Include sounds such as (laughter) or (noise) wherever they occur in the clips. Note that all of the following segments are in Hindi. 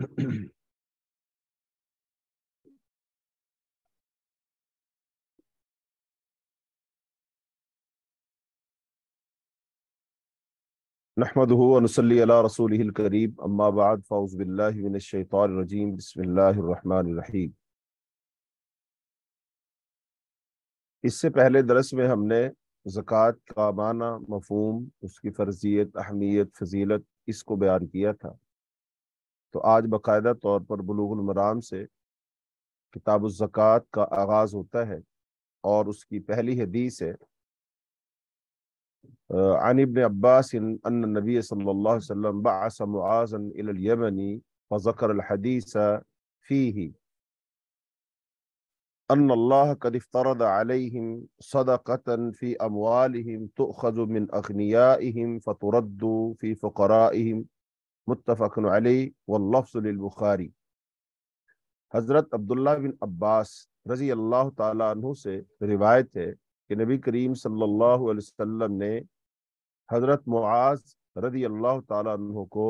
नहमदहू वनसली अला रसूल करीब अम्माबाद फ़ाउज़बिल्लाशैतरजीम बसमीम इससे पहले दरस में हमने ज़क़़त का माना मफहम उसकी फ़र्जियत अहमियत फजीलत इसको बयान किया था तो आज बाकायदा तौर पर बलूगुल से किताब ज़क़़त का आगाज़ होता है और उसकी पहली हदीस है अनिब अब्बास नबी सल्लल्लाहु अलैहि वसल्लम बास मुआज़न الله قد افترض عليهم في تؤخذ من فترد في मुतफन अली वफुलबुखारी हज़रत अब्दुल्ला बिन अब्बास रज़ी अल्लाह तु से रिवायत है कि नबी करीम सल्लल्लाहु अलैहि वसल्लम ने हज़रत मुआज रज़ी अल्लाह तु को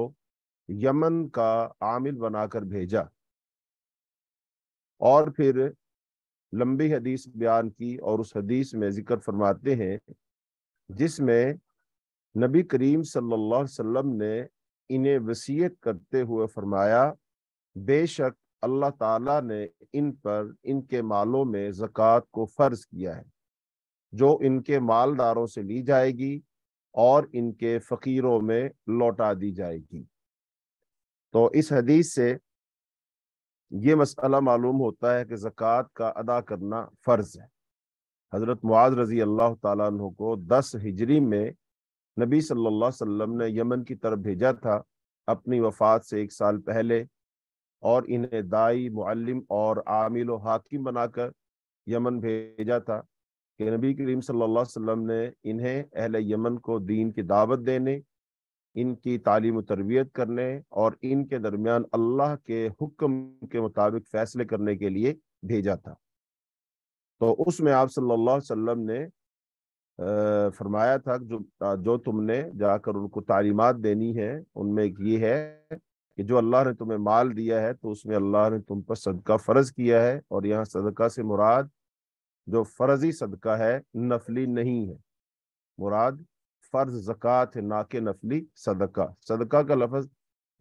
यमन का आमिल बनाकर भेजा और फिर लंबी हदीस बयान की और उस हदीस में जिक्र फरमाते हैं जिसमें नबी करीम सल्लल्लाहु अलैहि वसल्लम ने इन्हें वसीयत करते हुए फरमाया बेशक अल्लाह ताला ने इन पर इनके मालों में जक़ात को फ़र्ज किया है जो इनके मालदारों से ली जाएगी और इनके फ़कीरों में लौटा दी जाएगी तो इस हदीस से ये मसला मालूम होता है कि जक़ात का अदा करना फ़र्ज है हज़रत मुआज रज़ी अल्लाह तु को दस हिजरी में नबी सल्लल्लाहु अलैहि वसल्लम ने यमन की तरफ भेजा था अपनी वफात से एक साल पहले और इन्हें दाई मुअल्लिम और आमिल हाकिम बनाकर यमन भेजा था कि नबी करीम सल्लल्लाहु अलैहि वसल्लम ने इन्हें अहले यमन को दीन की दावत देने इनकी तालीम तरबियत करने और इनके दरमियान अल्लाह के हुक्म के मुताबिक फ़ैसले करने के लिए भेजा था तो उसमें आप सल्लल्लाहु अलैहि वसल्लम ने फरमाया था जो जो तुमने जाकर उनको तालीमत देनी है उनमें एक ये है कि जो अल्लाह ने तुम्हें माल दिया है तो उसमें अल्लाह ने तुम पर सदका फ़र्ज किया है और यहाँ सदका से मुराद जो फ़र्जी सदका है नफली नहीं है मुराद फ़र्ज ज़क़़त है ना के नफली सदका सदका का लफज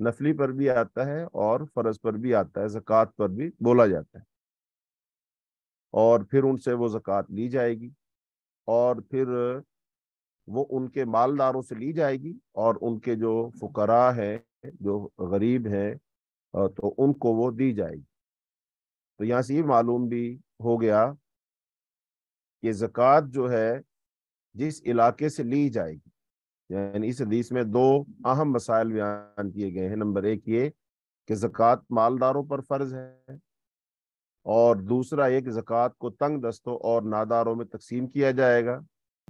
नफली पर भी आता है और फ़र्ज पर भी आता है ज़क़़त पर भी बोला जाता है और फिर उनसे वो ज़क़़त ली जाएगी और फिर वो उनके मालदारों से ली जाएगी और उनके जो फुकरा है जो गरीब हैं तो उनको वो दी जाएगी तो यहाँ से ये मालूम भी हो गया कि ज़क़़त जो है जिस इलाके से ली जाएगी यानी इस हदीस में दो अहम मसाइल बयान किए गए हैं नंबर एक ये कि जक़़ात मालदारों पर फ़र्ज है और दूसरा एक जक़ात को तंग दस्तों और नादारों में तकसीम किया जाएगा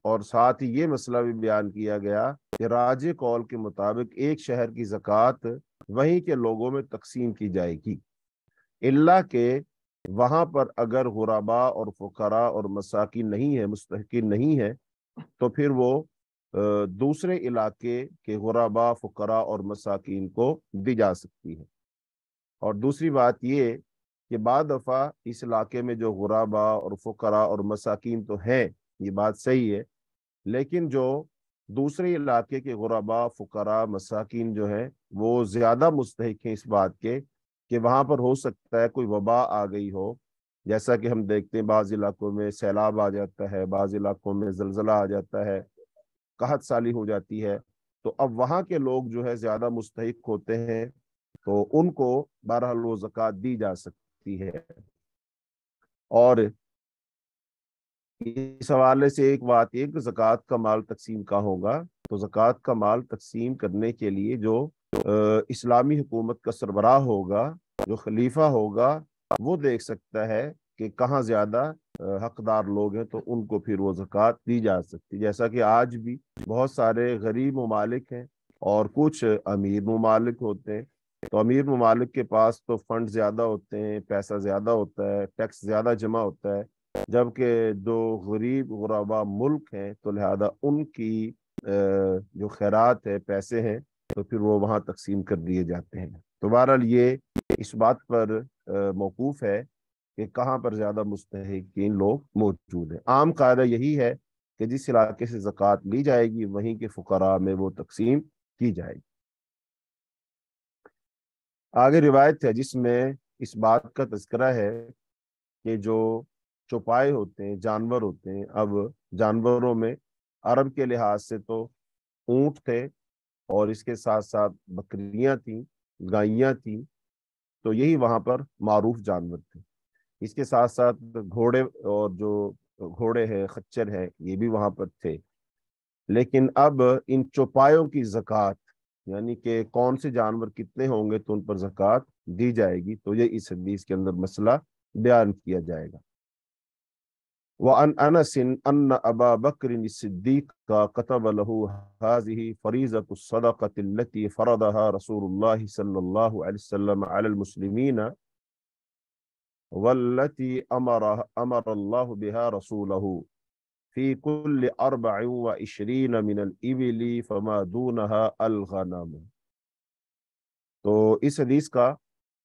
और साथ ही ये मसला भी बयान किया गया कि राज कौल के मुताबिक एक शहर की जक़ात वहीं के लोगों में तकसीम की जाएगी अल्लाह के वहाँ पर अगर गुराबा और फकरा और मसाकिन नहीं है मुस्तकिन नहीं है तो फिर वो दूसरे इलाके के गुराबा फकरा और मसाकिन को दी जा सकती है और दूसरी बात ये कि बाद दफ़ा इस इलाके में जो गुराबा और फ़करा और मसाकिन तो हैं ये बात सही है लेकिन जो दूसरे इलाके के गुराबा फ़करा मसाकिन जो है वो ज़्यादा मुस्तक हैं इस बात के कि वहाँ पर हो सकता है कोई वबा आ गई हो जैसा कि हम देखते हैं बाज़ इलाकों में सैलाब आ जाता है बाज़ इलाकों में जलजिला आ जाता है कहत साली हो जाती है तो अब वहाँ के लोग जो है ज़्यादा मुस्तक होते हैं तो उनको बहरहाल वो ज़क़़त दी जा सकती सकती है और इस हवाले से एक बात यह कि जक़ात का माल तकसीम का होगा तो जक़ात का माल तकसीम करने के लिए जो इस्लामी हुकूमत का सरबराह होगा जो खलीफा होगा वो देख सकता है कि कहाँ ज़्यादा हकदार लोग हैं तो उनको फिर वो जक़ात दी जा सकती जैसा कि आज भी बहुत सारे गरीब ममालिक हैं और कुछ अमीर ममालिक होते हैं तो अमीर ममालिक के पास तो फंड ज़्यादा होते हैं पैसा ज़्यादा होता है टैक्स ज़्यादा जमा होता है जबकि जो गरीब गुराबा मुल्क हैं तो लिहाजा उनकी जो खैरात है पैसे हैं तो फिर वो वहाँ तकसीम कर दिए जाते हैं तो बहरहाल ये इस बात पर मौकूफ़ है कि कहाँ पर ज़्यादा मुस्तकिन लोग मौजूद हैं आम कायदा यही है कि जिस इलाके से ज़क़़त ली जाएगी वहीं के फ़कर में वो तकसीम की जाएगी आगे रिवायत है जिसमें इस बात का तस्करा है कि जो चौपाए होते हैं जानवर होते हैं अब जानवरों में अरब के लिहाज से तो ऊंट थे और इसके साथ साथ बकरियां थी गाइयां थी तो यही वहां पर मारूफ जानवर थे इसके साथ साथ घोड़े और जो घोड़े हैं खच्चर है ये भी वहां पर थे लेकिन अब इन चौपायों की जक़ात यानी कि कौन से जानवर कितने होंगे तो उन पर जक़ात दी जाएगी तो ये इस हदीस के अंदर मसला बयान किया जाएगा रसूल في كل أربع وعشرين من الإبل فما دونها الغنم तो इस हदीस का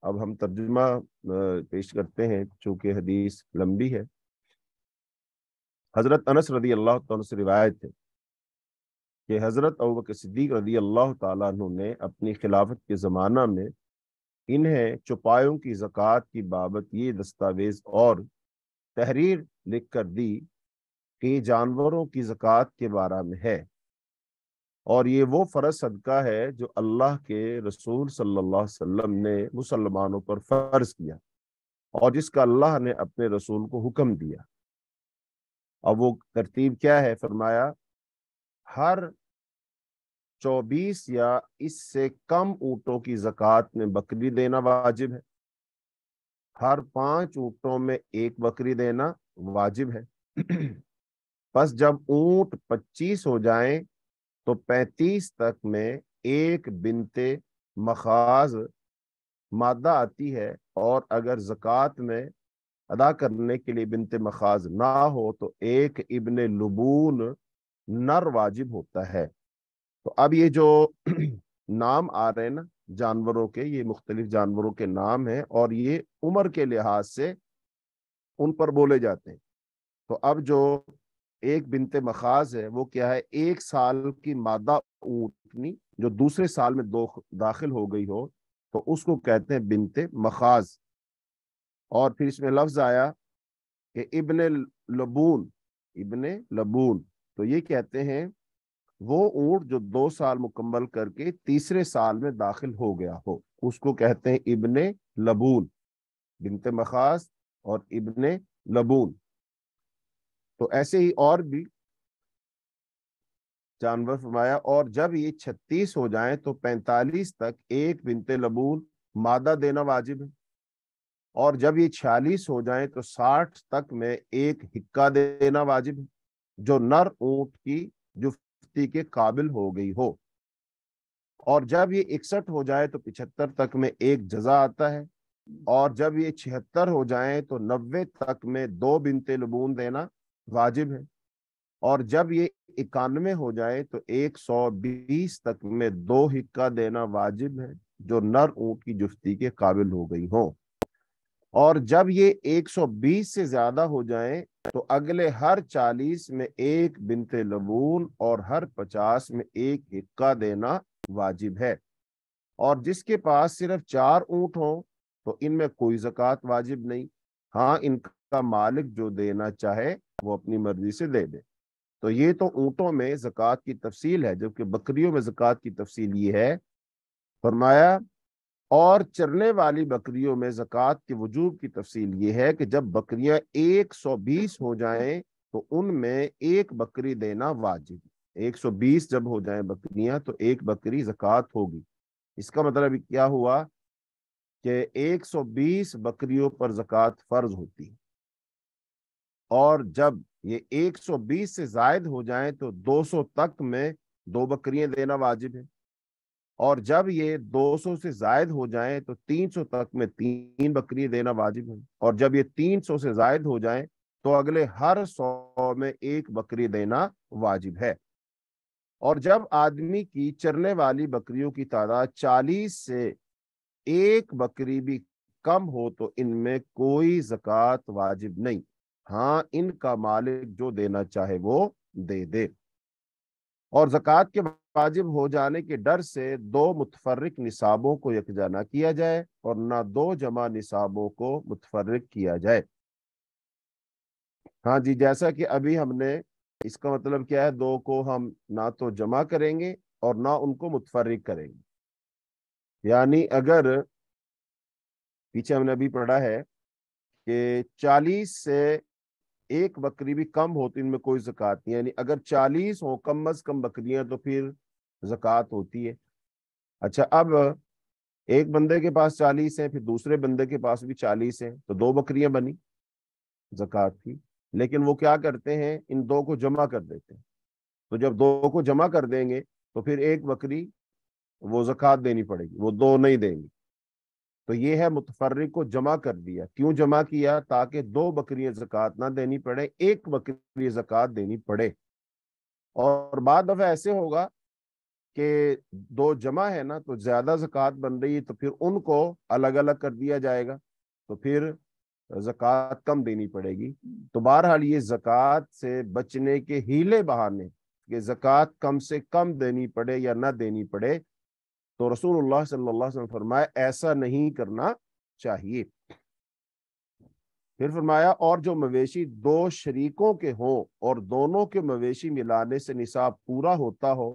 अब हम तर्जुमा पेश करते हैं चूँकि हदीस लंबी है हज़रत अनस रदी अल्लाह तन से रिवायत है कि हज़रत अबूबक सिद्दीक रदी अल्लाह तु ने अपनी खिलाफत के ज़माना में इन्हें चुपायों की ज़क़़त की बाबत ये दस्तावेज़ और तहरीर लिख कर दी कि जानवरों की जक़ात के बारे में है और ये वो फ़र्ज सदका है जो अल्लाह के रसूल सल्लल्लाहु अलैहि वसल्लम ने मुसलमानों पर फ़र्ज किया और जिसका अल्लाह ने अपने रसूल को हुक्म दिया अब वो तरतीब क्या है फरमाया हर चौबीस या इससे कम ऊँटों की ज़क़़त में बकरी देना वाजिब है हर पांच ऊँटों में एक बकरी देना वाजिब है बस जब ऊंट पच्चीस हो जाए तो पैंतीस तक में एक बिनते मखाज मादा आती है और अगर ज़क़़त में अदा करने के लिए बिनते मखाज ना हो तो एक इबन लुबून नर वाजिब होता है तो अब ये जो (clears throat) नाम आ रहे हैं ना जानवरों के ये मुख्तलिफ जानवरों के नाम हैं और ये उम्र के लिहाज से उन पर बोले जाते हैं तो अब जो एक बिनते मखाज है वो क्या है एक साल की मादा ऊटनी जो दूसरे साल में दो दाखिल हो गई हो तो उसको कहते हैं बिनते मखाज और फिर इसमें लफ्ज आया कि इबन लबून इबन लबून तो ये कहते हैं वो ऊंट जो दो साल मुकम्मल करके तीसरे साल में दाखिल हो गया हो उसको कहते हैं इबन लबून बिनते मखाज और इबन लबून तो ऐसे ही और भी जानवर फरमाया और जब ये छत्तीस हो जाए तो पैंतालीस तक एक बिनते लबून मादा देना वाजिब है और जब ये छियालीस हो जाए तो साठ तक में एक हिक्का देना वाजिब है जो नर ऊंट की जुफ्ती के काबिल हो गई हो और जब ये इकसठ हो जाए तो पिछहत्तर तक में एक जजा आता है और जब ये छिहत्तर हो जाए तो नब्बे तक में दो बिनते लबून देना वाजिब है और जब ये इक्यानवे हो जाए तो 120 तक में दो हिक्का देना वाजिब है जो नर ऊंट की जुफ्ती के काबिल हो गई हो और जब ये 120 से ज्यादा हो जाए तो अगले हर 40 में एक बिनते लबून और हर 50 में एक हिक्का देना वाजिब है और जिसके पास सिर्फ चार ऊंट हो तो इनमें कोई जक़ात वाजिब नहीं हाँ इनका का मालिक जो देना चाहे वो अपनी मर्जी से दे दे तो ये तो ऊँटों में ज़क़़त की तफसील है जबकि बकरियों में ज़क़़त की तफसील ये है फरमाया और चरने वाली बकरियों में ज़क़़त के वजूब की तफसील ये है कि जब एक सौ बीस हो जाए तो उनमें एक बकरी देना वाजिब बीस जब हो जाए बकरियाँ तो एक बकरी ज़क़़त होगी इसका मतलब क्या हुआ कि एक सौ बीस बकरियों पर ज़क़़त फ़र्ज होती है और जब ये 120 से जायद हो जाए तो 200 तक में दो बकरियां देना वाजिब है और जब ये 200 से जायद हो जाए तो 300 तक में तीन बकरियां देना वाजिब है और जब ये 300 से जायद हो जाए तो अगले हर सौ में एक बकरी देना वाजिब है और जब आदमी की चरने वाली बकरियों की तादाद 40 से एक बकरी भी कम हो तो इनमें कोई जक़ात वाजिब नहीं हाँ इनका मालिक जो देना चाहे वो दे दे और जक़ात के वाजिब हो जाने के डर से दो मुतफरक निसाबों को यकजा ना किया जाए और ना दो जमा निसाबों को मुतफरक किया जाए हाँ जी जैसा कि अभी हमने इसका मतलब क्या है दो को हम ना तो जमा करेंगे और ना उनको मुतफरक करेंगे यानी अगर पीछे हमने अभी पढ़ा है कि चालीस से एक बकरी भी कम होती इनमें कोई जक़ात नहीं यानी अगर चालीस हो कम अज कम बकरियां तो फिर जक़ात होती है अच्छा अब एक बंदे के पास चालीस है फिर दूसरे बंदे के पास भी चालीस है तो दो बकरियां बनी जक़ात की लेकिन वो क्या करते हैं इन दो को जमा कर देते हैं तो जब दो को जमा कर देंगे तो फिर एक बकरी वो जक़ात देनी पड़ेगी वो दो नहीं देंगे तो ये है मुतफर्रिक को जमा कर दिया क्यों जमा किया ताकि दो बकरियां जक़ात ना देनी पड़े एक बकरी जक़ात देनी पड़े और बाद दफ़ा ऐसे होगा कि दो जमा है ना तो ज़्यादा जक़ात बन रही है तो फिर उनको अलग अलग कर दिया जाएगा तो फिर जक़ात कम देनी पड़ेगी तो बहरहाल ये जक़ात से बचने के हीले बहाने कि जक़ात कम से कम देनी पड़े या ना देनी पड़े तो रसूलुल्लाह सल्लल्लाहु अलैहि वसल्लम फरमाया ऐसा नहीं करना चाहिए फिर फरमाया और जो मवेशी दो शरीकों के हों और दोनों के मवेशी मिलाने से निसाब पूरा होता हो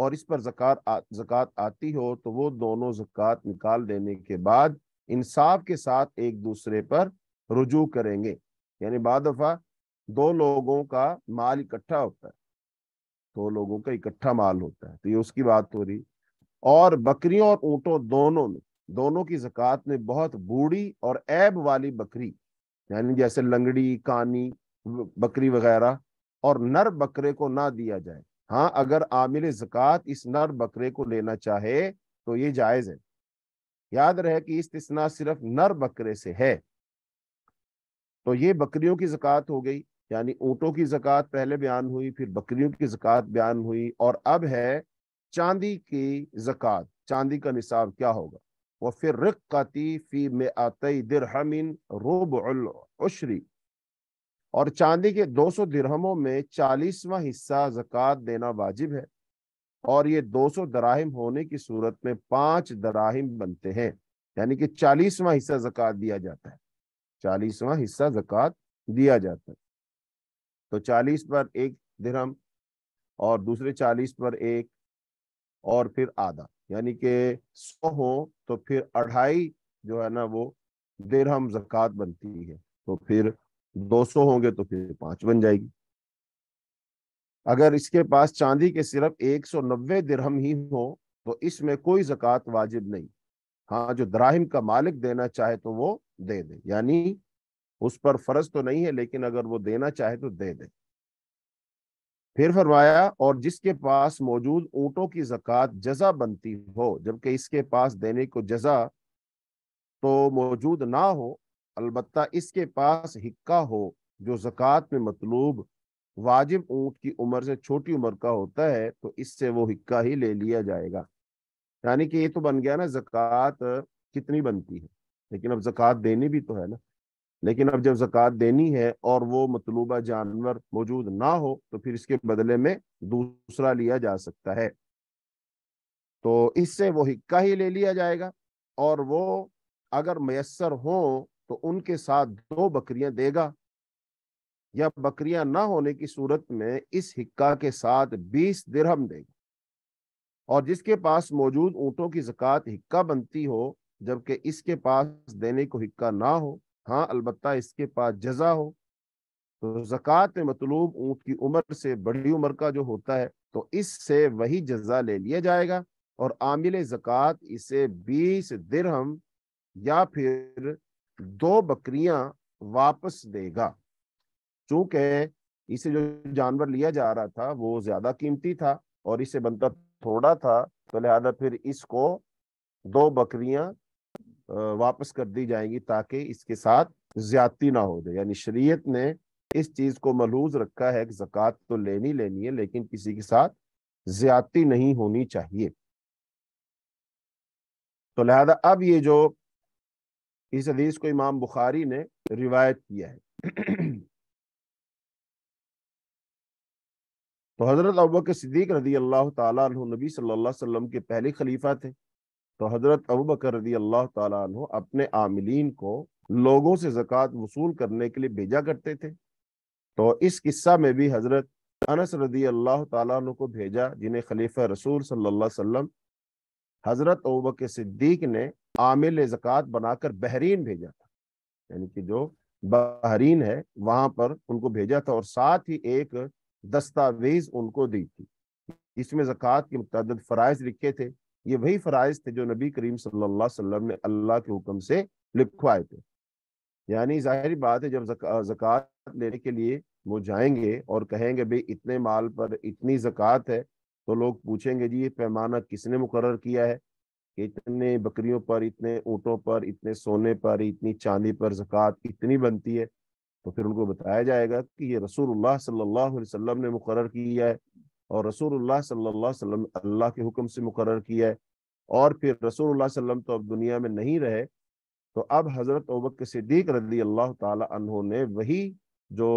और इस पर जक़ात जक़ात आती हो तो वो दोनों जक़ात निकाल देने के बाद इंसाफ के साथ एक दूसरे पर रुजू करेंगे यानी बाद दफ़ा दो लोगों का माल इकट्ठा होता है दो लोगों का इकट्ठा माल होता है तो ये उसकी बात हो रही और बकरियों और ऊंटों दोनों में दोनों की जक़ात में बहुत बूढ़ी और ऐब वाली बकरी यानी जैसे लंगड़ी कानी बकरी वगैरह और नर बकरे को ना दिया जाए हाँ अगर आमिल जक़ात इस नर बकरे को लेना चाहे तो ये जायज़ है याद रहे कि इस्तना सिर्फ नर बकरे से है तो ये बकरियों की जक़ात हो गई यानी ऊँटों की जक़ात पहले बयान हुई फिर बकरियों की जक़ात बयान हुई और अब है चांदी की जक़ात चांदी का निसाब क्या होगा वह फिर रिक्कती फी में आतई दिरहमिन रूबरी और चांदी के 200 दिरहमों में चालीसवा हिस्सा जक़ात देना वाजिब है और ये 200 दराहिम होने की सूरत में पांच दराहिम बनते हैं यानी कि चालीसवा हिस्सा जक़ात दिया जाता है चालीसवा हिस्सा जक़ात दिया जाता है तो चालीस पर एक दिरहम और दूसरे चालीस पर एक और फिर आधा यानी कि सौ हो तो फिर अढ़ाई जो है ना वो दिरहम जक़ात बनती है तो फिर दो सौ होंगे तो फिर पांच बन जाएगी अगर इसके पास चांदी के सिर्फ एक सौ नब्बे दिरहम ही हो तो इसमें कोई जक़ात वाजिब नहीं हाँ जो दराहिम का मालिक देना चाहे तो वो दे दे यानी उस पर फर्ज तो नहीं है लेकिन अगर वो देना चाहे तो दे दे फिर फरमाया और जिसके पास मौजूद ऊँटों की जक़ात जजा बनती हो जबकि इसके पास देने को जजा तो मौजूद ना हो अलबत् इसके पास हिक्का हो जो जक़ात में मतलूब वाजिब ऊँट की उम्र से छोटी उम्र का होता है तो इससे वो हिक्का ही ले लिया जाएगा यानी कि ये तो बन गया ना जक़ात कितनी बनती है लेकिन अब जक़ात देनी भी तो है ना लेकिन अब जब जक़ात देनी है और वो मतलूबा जानवर मौजूद ना हो तो फिर इसके बदले में दूसरा लिया जा सकता है तो इससे वो हिक्का ही ले लिया जाएगा और वो अगर मैसर हो तो उनके साथ दो बकरियां देगा या बकरियां ना होने की सूरत में इस हिक्का के साथ बीस दिरहम देगा और जिसके पास मौजूद ऊँटों की जक़ात हिक्का बनती हो जबकि इसके पास देने को हिक्का ना हो हाँ अलबत् इसके पास जजा हो तो जक़ात में मतलूब ऊँट की उम्र से बड़ी उम्र का जो होता है तो इससे वही जजा ले लिया जाएगा और आमिल ज़क़़त इसे बीस दिरहम या फिर दो बकरियां वापस देगा चूंकि इसे जो जानवर लिया जा रहा था वो ज़्यादा कीमती था और इसे बनता थोड़ा था तो लिहाजा फिर इसको दो बकरियां वापस कर दी जाएंगी ताकि इसके साथ ज्यादती ना हो जाए यानी शरीयत ने इस चीज को मलूज रखा है कि जक़ात तो लेनी लेनी है लेकिन किसी के साथ ज्यादती नहीं होनी चाहिए तो लिहाजा अब ये जो इस हदीस को इमाम बुखारी ने रिवायत किया है तो हज़रत अबक सिद्दीक रदी अल्लाह तबी सल्ला के पहले खलीफा थे तो हज़रत अबू बकर रदी अल्लाह तु अपने आमिलीन को लोगों से जक़ात वसूल करने के लिए भेजा करते थे तो इस किस्सा में भी हज़रत अनस रदी अल्लाह तु को भेजा जिन्हें खलीफा रसूल सल्ला वसम हज़रत अबू बकर सिद्दीक ने आमिल ज़क़़त बनाकर बहरीन भेजा था यानी कि जो बहरीन है वहाँ पर उनको भेजा था और साथ ही एक दस्तावेज़ उनको दी थी इसमें ज़क़़त के मुतद फ़राइज लिखे थे ये वही फ़राइज थे जो नबी करीम सल्लाम ने अल्लाह के हुक्म से लिखवाए थे यानी जाहिर बात है जब जक़ात लेने के लिए वो जाएंगे और कहेंगे भाई इतने माल पर इतनी जक़ात है तो लोग पूछेंगे जी ये पैमाना किसने मुकर किया है कि इतने बकरियों पर इतने ऊँटों पर इतने सोने पर इतनी चांदी पर जक़ात इतनी बनती है तो फिर उनको बताया जाएगा कि ये रसूल सल्ला वसम ने मुकर किया है और रसूल सल्लल्लाहु अल्लाह के हुक्म से मुकर किया है और फिर रसूल सल्लम तो अब दुनिया में नहीं रहे तो अब हज़रत अबक सिद्दीक रदी अल्लाह तहों ने वही जो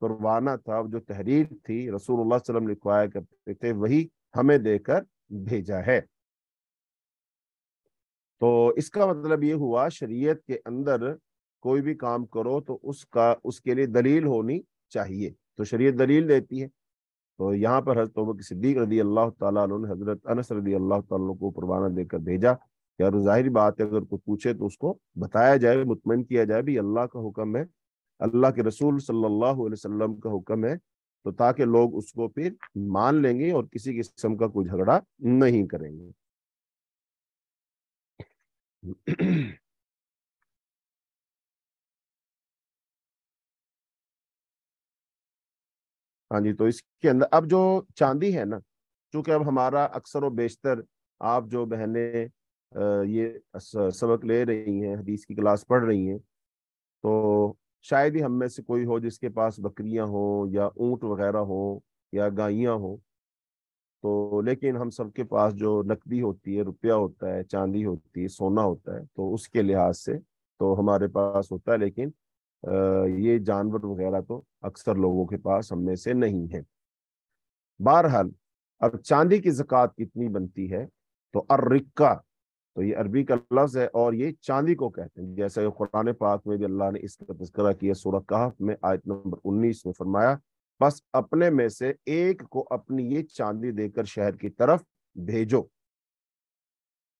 परवाना था जो तहरीर थी रसूल सल्लम लिखवाया करते थे वही हमें देकर भेजा है तो इसका मतलब ये हुआ शरीयत के अंदर कोई भी काम करो तो उसका उसके लिए दलील होनी चाहिए तो शरीयत दलील देती है तो यहाँ पर हजरत की सिद्दीक रदी अल्लाह तु ने हजरत अनस रदी अल्लाह को परवाना देकर भेजा यार जाहिर बात है अगर कोई पूछे तो उसको बताया जाए मुतमिन किया जाए भी अल्लाह का हुक्म है अल्लाह के रसूल सल्लल्लाहु अलैहि वसल्लम का हुक्म है तो ताकि लोग उसको फिर मान लेंगे और किसी किस्म का कोई झगड़ा नहीं करेंगे हाँ जी तो इसके अंदर अब जो चांदी है ना चूंकि अब हमारा अक्सर व बेशतर आप जो बहने ये सबक ले रही हैं हदीस की क्लास पढ़ रही हैं तो शायद ही हम में से कोई हो जिसके पास बकरियां हो या ऊंट वगैरह हो या गायियां हो तो लेकिन हम सबके पास जो नकदी होती है रुपया होता है चांदी होती है सोना होता है तो उसके लिहाज से तो हमारे पास होता है लेकिन ये जानवर वगैरह तो अक्सर लोगों के पास हम में से नहीं है बहरहाल अब चांदी की जक़ात कितनी बनती है तो अर्रिक्का तो ये अरबी का लफ्ज है और ये चांदी को कहते हैं जैसे कुरान पाक में भी अल्लाह ने इसका तस्करा किया सूरत कहफ में आयत नंबर 19 में फरमाया बस अपने में से एक को अपनी ये चांदी देकर शहर की तरफ भेजो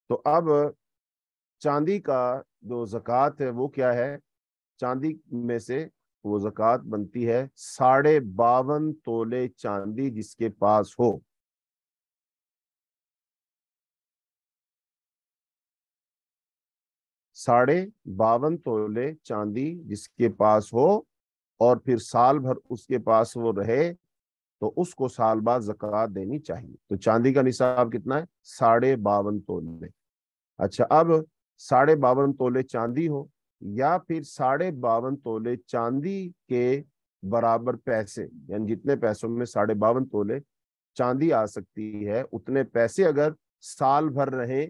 तो अब चांदी का जो जक़ात है वो क्या है चांदी में से वो जक़ात बनती है साढ़े बावन तोले चांदी जिसके पास हो साढ़े बावन तोले चांदी जिसके पास हो और फिर साल भर उसके पास वो रहे तो उसको साल बाद जक़ात देनी चाहिए तो चांदी का निसाब कितना है साढ़े बावन तोले अच्छा अब साढ़े बावन तोले चांदी हो या फिर साढ़े बावन तोले चांदी के बराबर पैसे यानी जितने पैसों में साढ़े बावन तोले चांदी आ सकती है उतने पैसे अगर साल भर रहे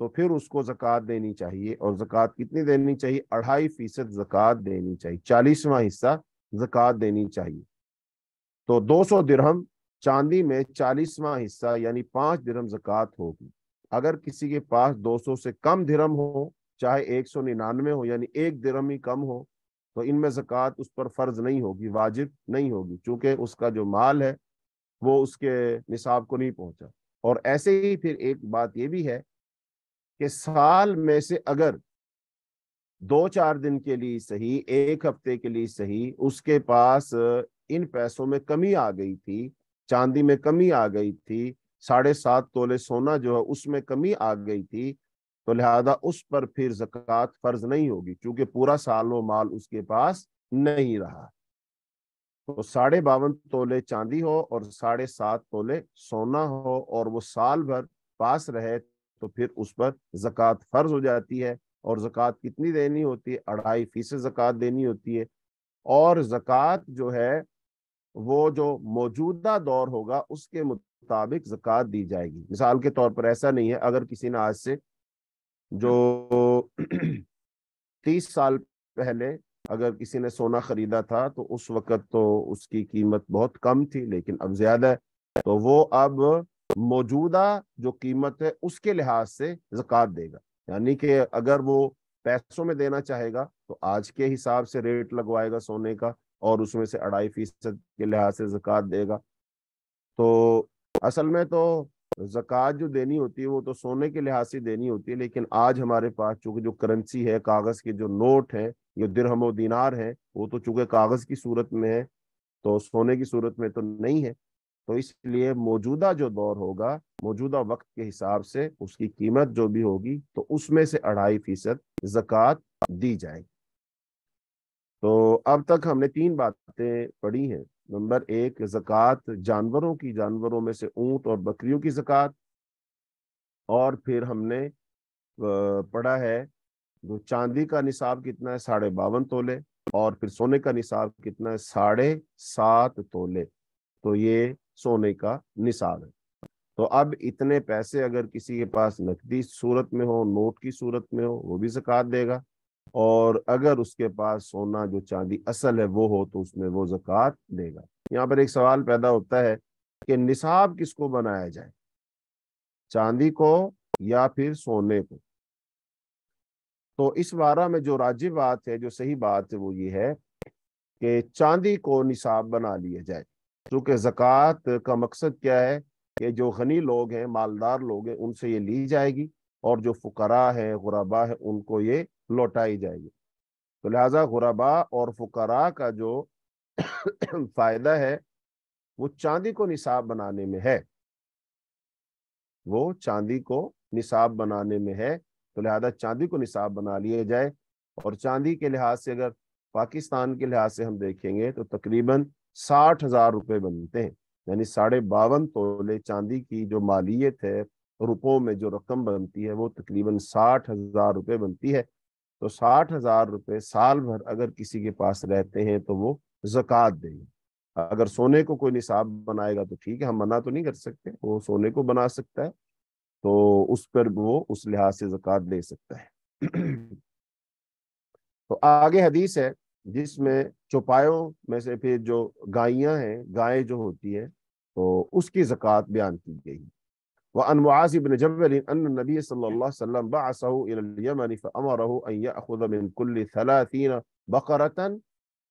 तो फिर उसको जक़ात देनी चाहिए और जक़ात कितनी देनी चाहिए अढ़ाई फीसद जक़ात देनी चाहिए चालीसवा हिस्सा जक़ात देनी चाहिए तो 200 दिरहम चांदी में चालीसवा हिस्सा यानी पांच दिरहम जक़ात होगी अगर किसी के पास 200 से कम दिरहम हो चाहे एक सौ निन्यानवे हो यानी एक दिरम ही कम हो तो इनमें जक़ात उस पर फ़र्ज नहीं होगी वाजिब नहीं होगी चूंकि उसका जो माल है वो उसके निसाब को नहीं पहुंचा और ऐसे ही फिर एक बात ये भी है कि साल में से अगर दो चार दिन के लिए सही एक हफ्ते के लिए सही उसके पास इन पैसों में कमी आ गई थी चांदी में कमी आ गई थी साढ़े सात तोले सोना जो है उसमें कमी आ गई थी तो लिहाजा उस पर फिर जक़ात फर्ज नहीं होगी क्योंकि पूरा साल वो माल उसके पास नहीं रहा तो साढ़े बावन तोले चांदी हो और साढ़े सात तोले सोना हो और वो साल भर पास रहे तो फिर उस पर जक़ात फर्ज हो जाती है और जक़ात कितनी देनी होती है अढ़ाई फीसद जक़ात देनी होती है और जक़ात जो है वो जो मौजूदा दौर होगा उसके मुताबिक जक़ात दी जाएगी मिसाल के तौर पर ऐसा नहीं है अगर किसी ने आज से जो (clears throat) तीस साल पहले अगर किसी ने सोना खरीदा था तो उस वक्त तो उसकी कीमत बहुत कम थी लेकिन अब ज्यादा है तो वो अब मौजूदा जो कीमत है उसके लिहाज से जक़ात देगा यानी कि अगर वो पैसों में देना चाहेगा तो आज के हिसाब से रेट लगवाएगा सोने का और उसमें से अढ़ाई फीसद के लिहाज से जक़ात देगा तो असल में तो जक़ात जो देनी होती है वो तो सोने के लिहाज से देनी होती है लेकिन आज हमारे पास चूंकि जो करेंसी है कागज़ के जो नोट हैं जो दिरहम दिनार हैं वो तो चूंकि कागज़ की सूरत में है तो सोने की सूरत में तो नहीं है तो इसलिए मौजूदा जो दौर होगा मौजूदा वक्त के हिसाब से उसकी कीमत जो भी होगी तो उसमें से अढ़ाई फीसद जक़ात दी जाएगी तो अब तक हमने तीन बातें पढ़ी हैं नंबर एक ज़क़़त जानवरों की जानवरों में से ऊंट और बकरियों की जक़ात और फिर हमने पढ़ा है जो चांदी का निसाब कितना है साढ़े बावन तोले और फिर सोने का निसाब कितना है साढ़े सात तोले तो ये सोने का निसाब है तो अब इतने पैसे अगर किसी के पास नकदी सूरत में हो नोट की सूरत में हो वो भी जक़ात देगा और अगर उसके पास सोना जो चांदी असल है वो हो तो उसमें वो जक़ात देगा यहाँ पर एक सवाल पैदा होता है कि निसाब किसको बनाया जाए चांदी को या फिर सोने को तो इस बारा में जो राज्य बात है जो सही बात है वो ये है कि चांदी को निसाब बना लिया जाए क्योंकि जक़ात का मकसद क्या है कि जो घनी लोग हैं मालदार लोग हैं उनसे ये ली जाएगी और जो फुकरा है गुराबा है उनको ये लौटाई जाएगी तो लिहाजा गुरबा और फुकरा का जो (coughs) फायदा है वो चांदी को निसाब बनाने में है वो चांदी को निसाब बनाने में है तो लिहाजा चांदी को निसाब बना लिया जाए और चांदी के लिहाज से अगर पाकिस्तान के लिहाज से हम देखेंगे तो तकरीबन साठ हजार रुपये बनते हैं यानी साढ़े बावन तोले चांदी की जो मालियत है रुपयों में जो रकम बनती है वो तकरीबन साठ हजार रुपये बनती है तो साठ हजार रुपये साल भर अगर किसी के पास रहते हैं तो वो जक़ात देंगे अगर सोने को कोई निसाब बनाएगा तो ठीक है हम मना तो नहीं कर सकते वो सोने को बना सकता है तो उस पर वो उस लिहाज से जक़ात ले सकता है तो आगे हदीस है जिसमें चौपायों में से फिर जो गायियाँ हैं गायें जो होती है तो उसकी जक़ात बयान की गई وعن معاذ بن جبل أن النبي صلى الله عليه وسلم بعثه إلى اليمن فأمره أن يأخذ من كل ثلاثين بقرة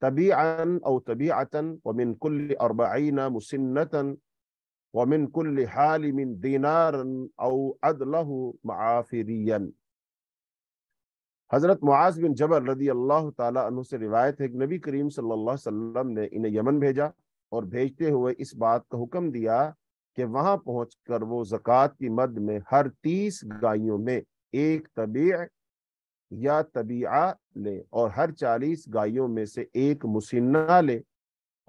تبيعا أو تبيعة ومن كل أربعين مسنة ومن كل حال من دينار أو عدله معافريا حضرت معاذ بن جبل رضی اللہ تعالیٰ عنہ سے روایت ہے کہ نبی کریم صلی اللہ علیہ وسلم نے انہیں یمن بھیجا اور بھیجتے ہوئے اس بات کا حکم دیا कि वहां पहुंचकर वो जक़ात की मद में हर तीस गायों में एक तबी या तबीआ ले और हर चालीस गायों में से एक मुसिन्ना ले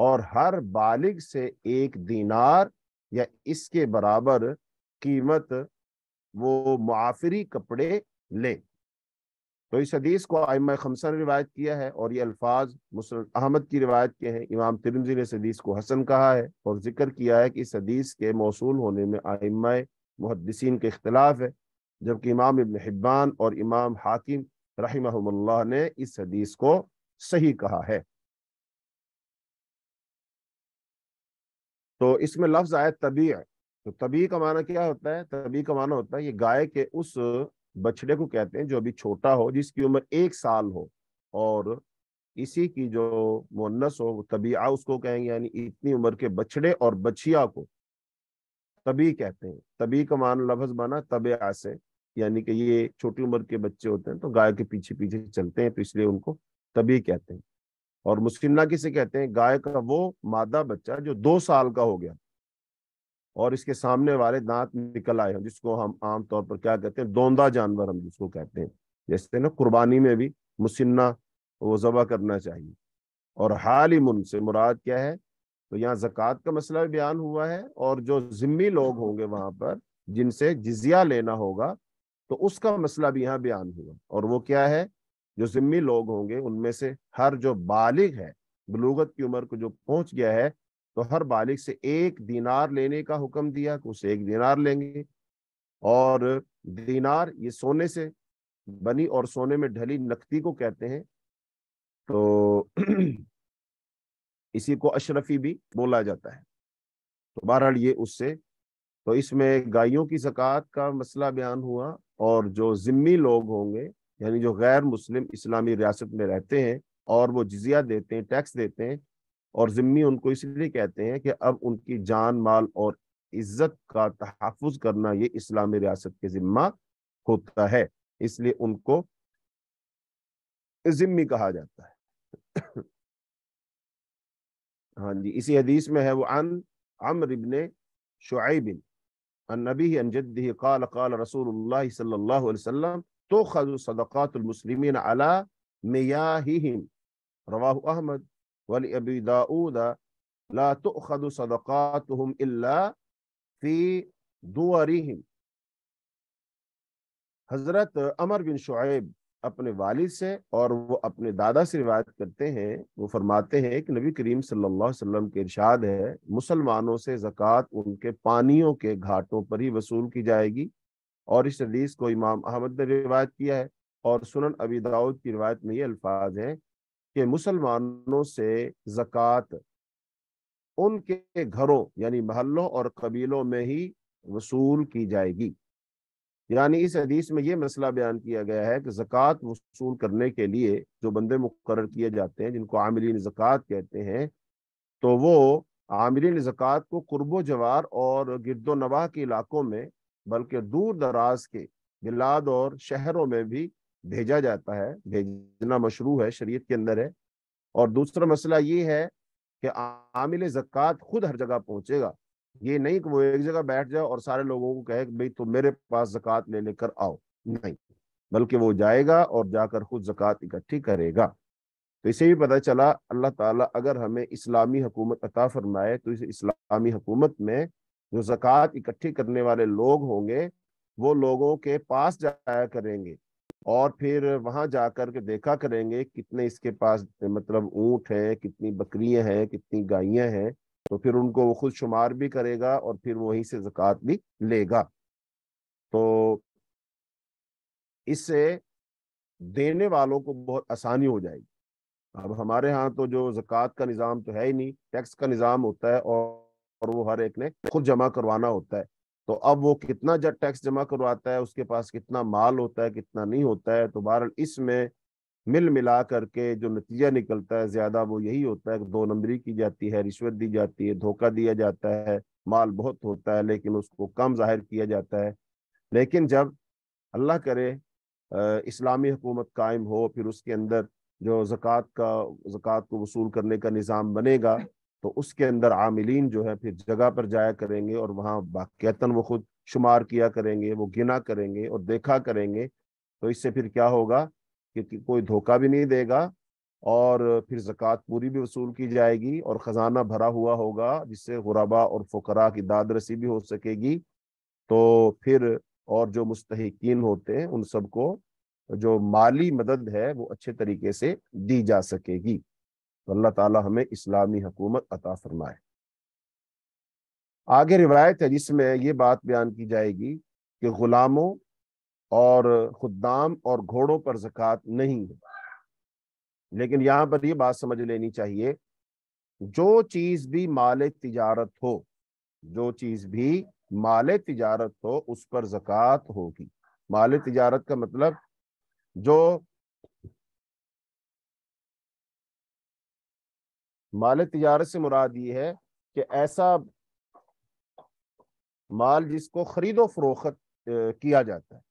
और हर बालिग से एक दीनार या इसके बराबर कीमत वो मुआफरी कपड़े ले तो इस हदीस को आयम खमसा ने रिवायत किया है और ये अल्फाज मुसरत अहमद की रिवायत के हैं इमाम तिरमजी ने इस हदीस को हसन कहा है और जिक्र किया है कि इस हदीस के मौसू होने में आयम मुहदसिन के अख्तिलाफ है जबकि इमाम इबन हिब्बान और इमाम हाकिम रही ने इस हदीस को सही कहा है तो इसमें लफ्ज आए तबी तो तबी का माना क्या होता है तबी का माना होता है ये गाय के उस बछड़े को कहते हैं जो अभी छोटा हो जिसकी उम्र एक साल हो और इसी की जो मुन्नस हो तभी आ उसको कहेंगे यानी इतनी उम्र के बछड़े और बछिया को तभी कहते हैं तभी का मान लफज बना तबिया से यानी कि ये छोटी उम्र के बच्चे होते हैं तो गाय के पीछे पीछे चलते हैं तो इसलिए उनको तभी कहते हैं और मुस्लिमना किसे कहते हैं गाय का वो मादा बच्चा जो दो साल का हो गया और इसके सामने वाले दांत निकल आए हों जिसको हम आमतौर पर क्या कहते हैं दोंदा जानवर हम जिसको कहते हैं जैसे ना कुर्बानी में भी मुसन्ना वो जबा करना चाहिए और ही से मुराद क्या है तो यहाँ जक़ात का मसला भी बयान हुआ है और जो जिम्मी लोग होंगे वहां पर जिनसे जिजिया लेना होगा तो उसका मसला भी यहाँ बयान हुआ और वो क्या है जो जिम्मी लोग होंगे उनमें से हर जो बालिग है बलूगत की उम्र को जो पहुंच गया है तो हर बालिक से एक दीनार लेने का हुक्म दिया कि उसे एक दिनार लेंगे और दीनार ये सोने से बनी और सोने में ढली नकदी को कहते हैं तो (clears throat) इसी को अशरफी भी बोला जाता है तो बहरहाल ये उससे तो इसमें गायों की जक़ात का मसला बयान हुआ और जो जिम्मी लोग होंगे यानी जो गैर मुस्लिम इस्लामी रियासत में रहते हैं और वो जजिया देते हैं टैक्स देते हैं और जिम्मी उनको इसलिए कहते हैं कि अब उनकी जान माल और इज्जत का तहफ़ करना ये इस्लामी रियासत के जिम्मा होता है इसलिए उनको जिम्मी कहा जाता है हाँ जी इसी हदीस में है वो अन अमर इबन शुआबिन रसूल तो खजु सदक़ातुल मुस्लिमीन अहमद ولأبي داود لا ला صدقاتهم إلا في फी हज़रत अमर बिन शुएब अपने वालिद से और वो अपने दादा से रिवायत करते हैं वो फरमाते हैं कि नबी करीम सल्लल्लाहु अलैहि वसल्लम के इरशाद है मुसलमानों से जक़ात उनके पानियों के घाटों पर ही वसूल की जाएगी और इस हदीस को इमाम अहमद ने रिवायत किया है और सुनन अबी दाऊद की रिवायत में ये अल्फाज हैं कि मुसलमानों से ज़क़़त उनके घरों यानी महल्लों और कबीलों में ही वसूल की जाएगी यानी इस हदीस में ये मसला बयान किया गया है कि ज़क़़त वसूल करने के लिए जो बंदे मुकर किए जाते हैं जिनको आमिलीन ज़क़़त कहते हैं तो वो आमिलीन ज़क़़त को कुर्ब जवार और गिरदो नवाह के इलाकों में बल्कि दूर दराज के बिलाद और शहरों में भी भेजा जाता है भेजना मशरू है शरीयत के अंदर है और दूसरा मसला ये है कि आमिल जक़ात खुद हर जगह पहुंचेगा ये नहीं कि वो एक जगह बैठ जाए और सारे लोगों को कहे कि भाई तुम मेरे पास जक़ात ले लेकर आओ नहीं बल्कि वो जाएगा और जाकर खुद जक़ात इकट्ठी करेगा तो इसे भी पता चला अल्लाह ताला अगर हमें इस्लामी हुकूमत अता फरमाए तो इस इस्लामी हुकूमत में जो जक़ात इकट्ठी करने वाले लोग होंगे वो लोगों के पास जाया करेंगे और फिर वहां जाकर के देखा करेंगे कितने इसके पास मतलब ऊँट है कितनी बकरियां हैं कितनी गायें हैं तो फिर उनको वो खुद शुमार भी करेगा और फिर वहीं से जक़ात भी लेगा तो इससे देने वालों को बहुत आसानी हो जाएगी अब हमारे यहाँ तो जो जक़ात का निज़ाम तो है ही नहीं टैक्स का निज़ाम होता है और, और वो हर एक ने खुद जमा करवाना होता है तो अब वो कितना जब टैक्स जमा करवाता है उसके पास कितना माल होता है कितना नहीं होता है तो बहरहाल इसमें मिल मिला करके जो नतीजा निकलता है ज्यादा वो यही होता है कि दो नंबरी की जाती है रिश्वत दी जाती है धोखा दिया जाता है माल बहुत होता है लेकिन उसको कम जाहिर किया जाता है लेकिन जब अल्लाह करे इस्लामी हुकूमत कायम हो फिर उसके अंदर जो जक़ात का जक़ात को वसूल करने का निज़ाम बनेगा तो उसके अंदर आमिलीन जो है फिर जगह पर जाया करेंगे और वहाँ वाक़ता वो खुद शुमार किया करेंगे वो गिना करेंगे और देखा करेंगे तो इससे फिर क्या होगा कि, कि कोई धोखा भी नहीं देगा और फिर जक़ात पूरी भी वसूल की जाएगी और ख़जाना भरा हुआ होगा जिससे गुरबा और फ़करा की दाद रसी भी हो सकेगी तो फिर और जो मुस्तकिन होते हैं उन सबको जो माली मदद है वो अच्छे तरीके से दी जा सकेगी तो अल्लाह ताला हमें इस्लामी हुकूमत अता फरमाए आगे रिवायत है जिसमें ये बात बयान की जाएगी कि गुलामों और खुदाम और घोड़ों पर जक़ात नहीं है लेकिन यहाँ पर ये बात समझ लेनी चाहिए जो चीज़ भी माल तिजारत हो जो चीज़ भी माल तिजारत हो उस पर जक़ात होगी माल तिजारत का मतलब जो माल तजारत से मुराद ये है कि ऐसा माल जिसको खरीदो फरोख्त किया जाता है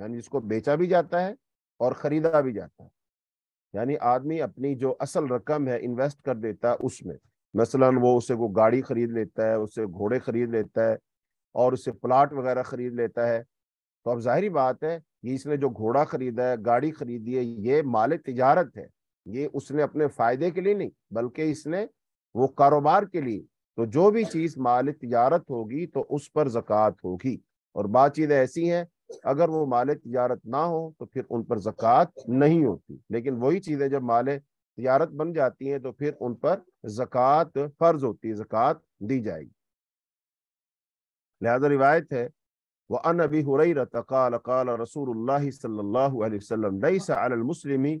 यानी जिसको बेचा भी जाता है और ख़रीदा भी जाता है यानी आदमी अपनी जो असल रकम है इन्वेस्ट कर देता है उसमें मसलन वो उसे वो गाड़ी ख़रीद लेता है उसे घोड़े ख़रीद लेता है और उसे प्लाट वगैरह ख़रीद लेता है तो अब जाहिर बात है कि इसने जो घोड़ा ख़रीदा है गाड़ी ख़रीदी है ये माल तजारत है ये उसने अपने फायदे के लिए नहीं बल्कि इसने वो कारोबार के लिए तो जो भी चीज माल तजारत होगी तो उस पर जक़ात होगी और बातचीत ऐसी है अगर वो माल तजारत ना हो तो फिर उन पर जक़ात नहीं होती लेकिन वही चीज़ें जब माल तजारत बन जाती हैं तो फिर उन पर जक़ात फर्ज होती है जक़ात दी जाएगी लिहाजा रिवायत है वह अन अभी हुरई रसूल सल्लाम नई सा मुस्लिमी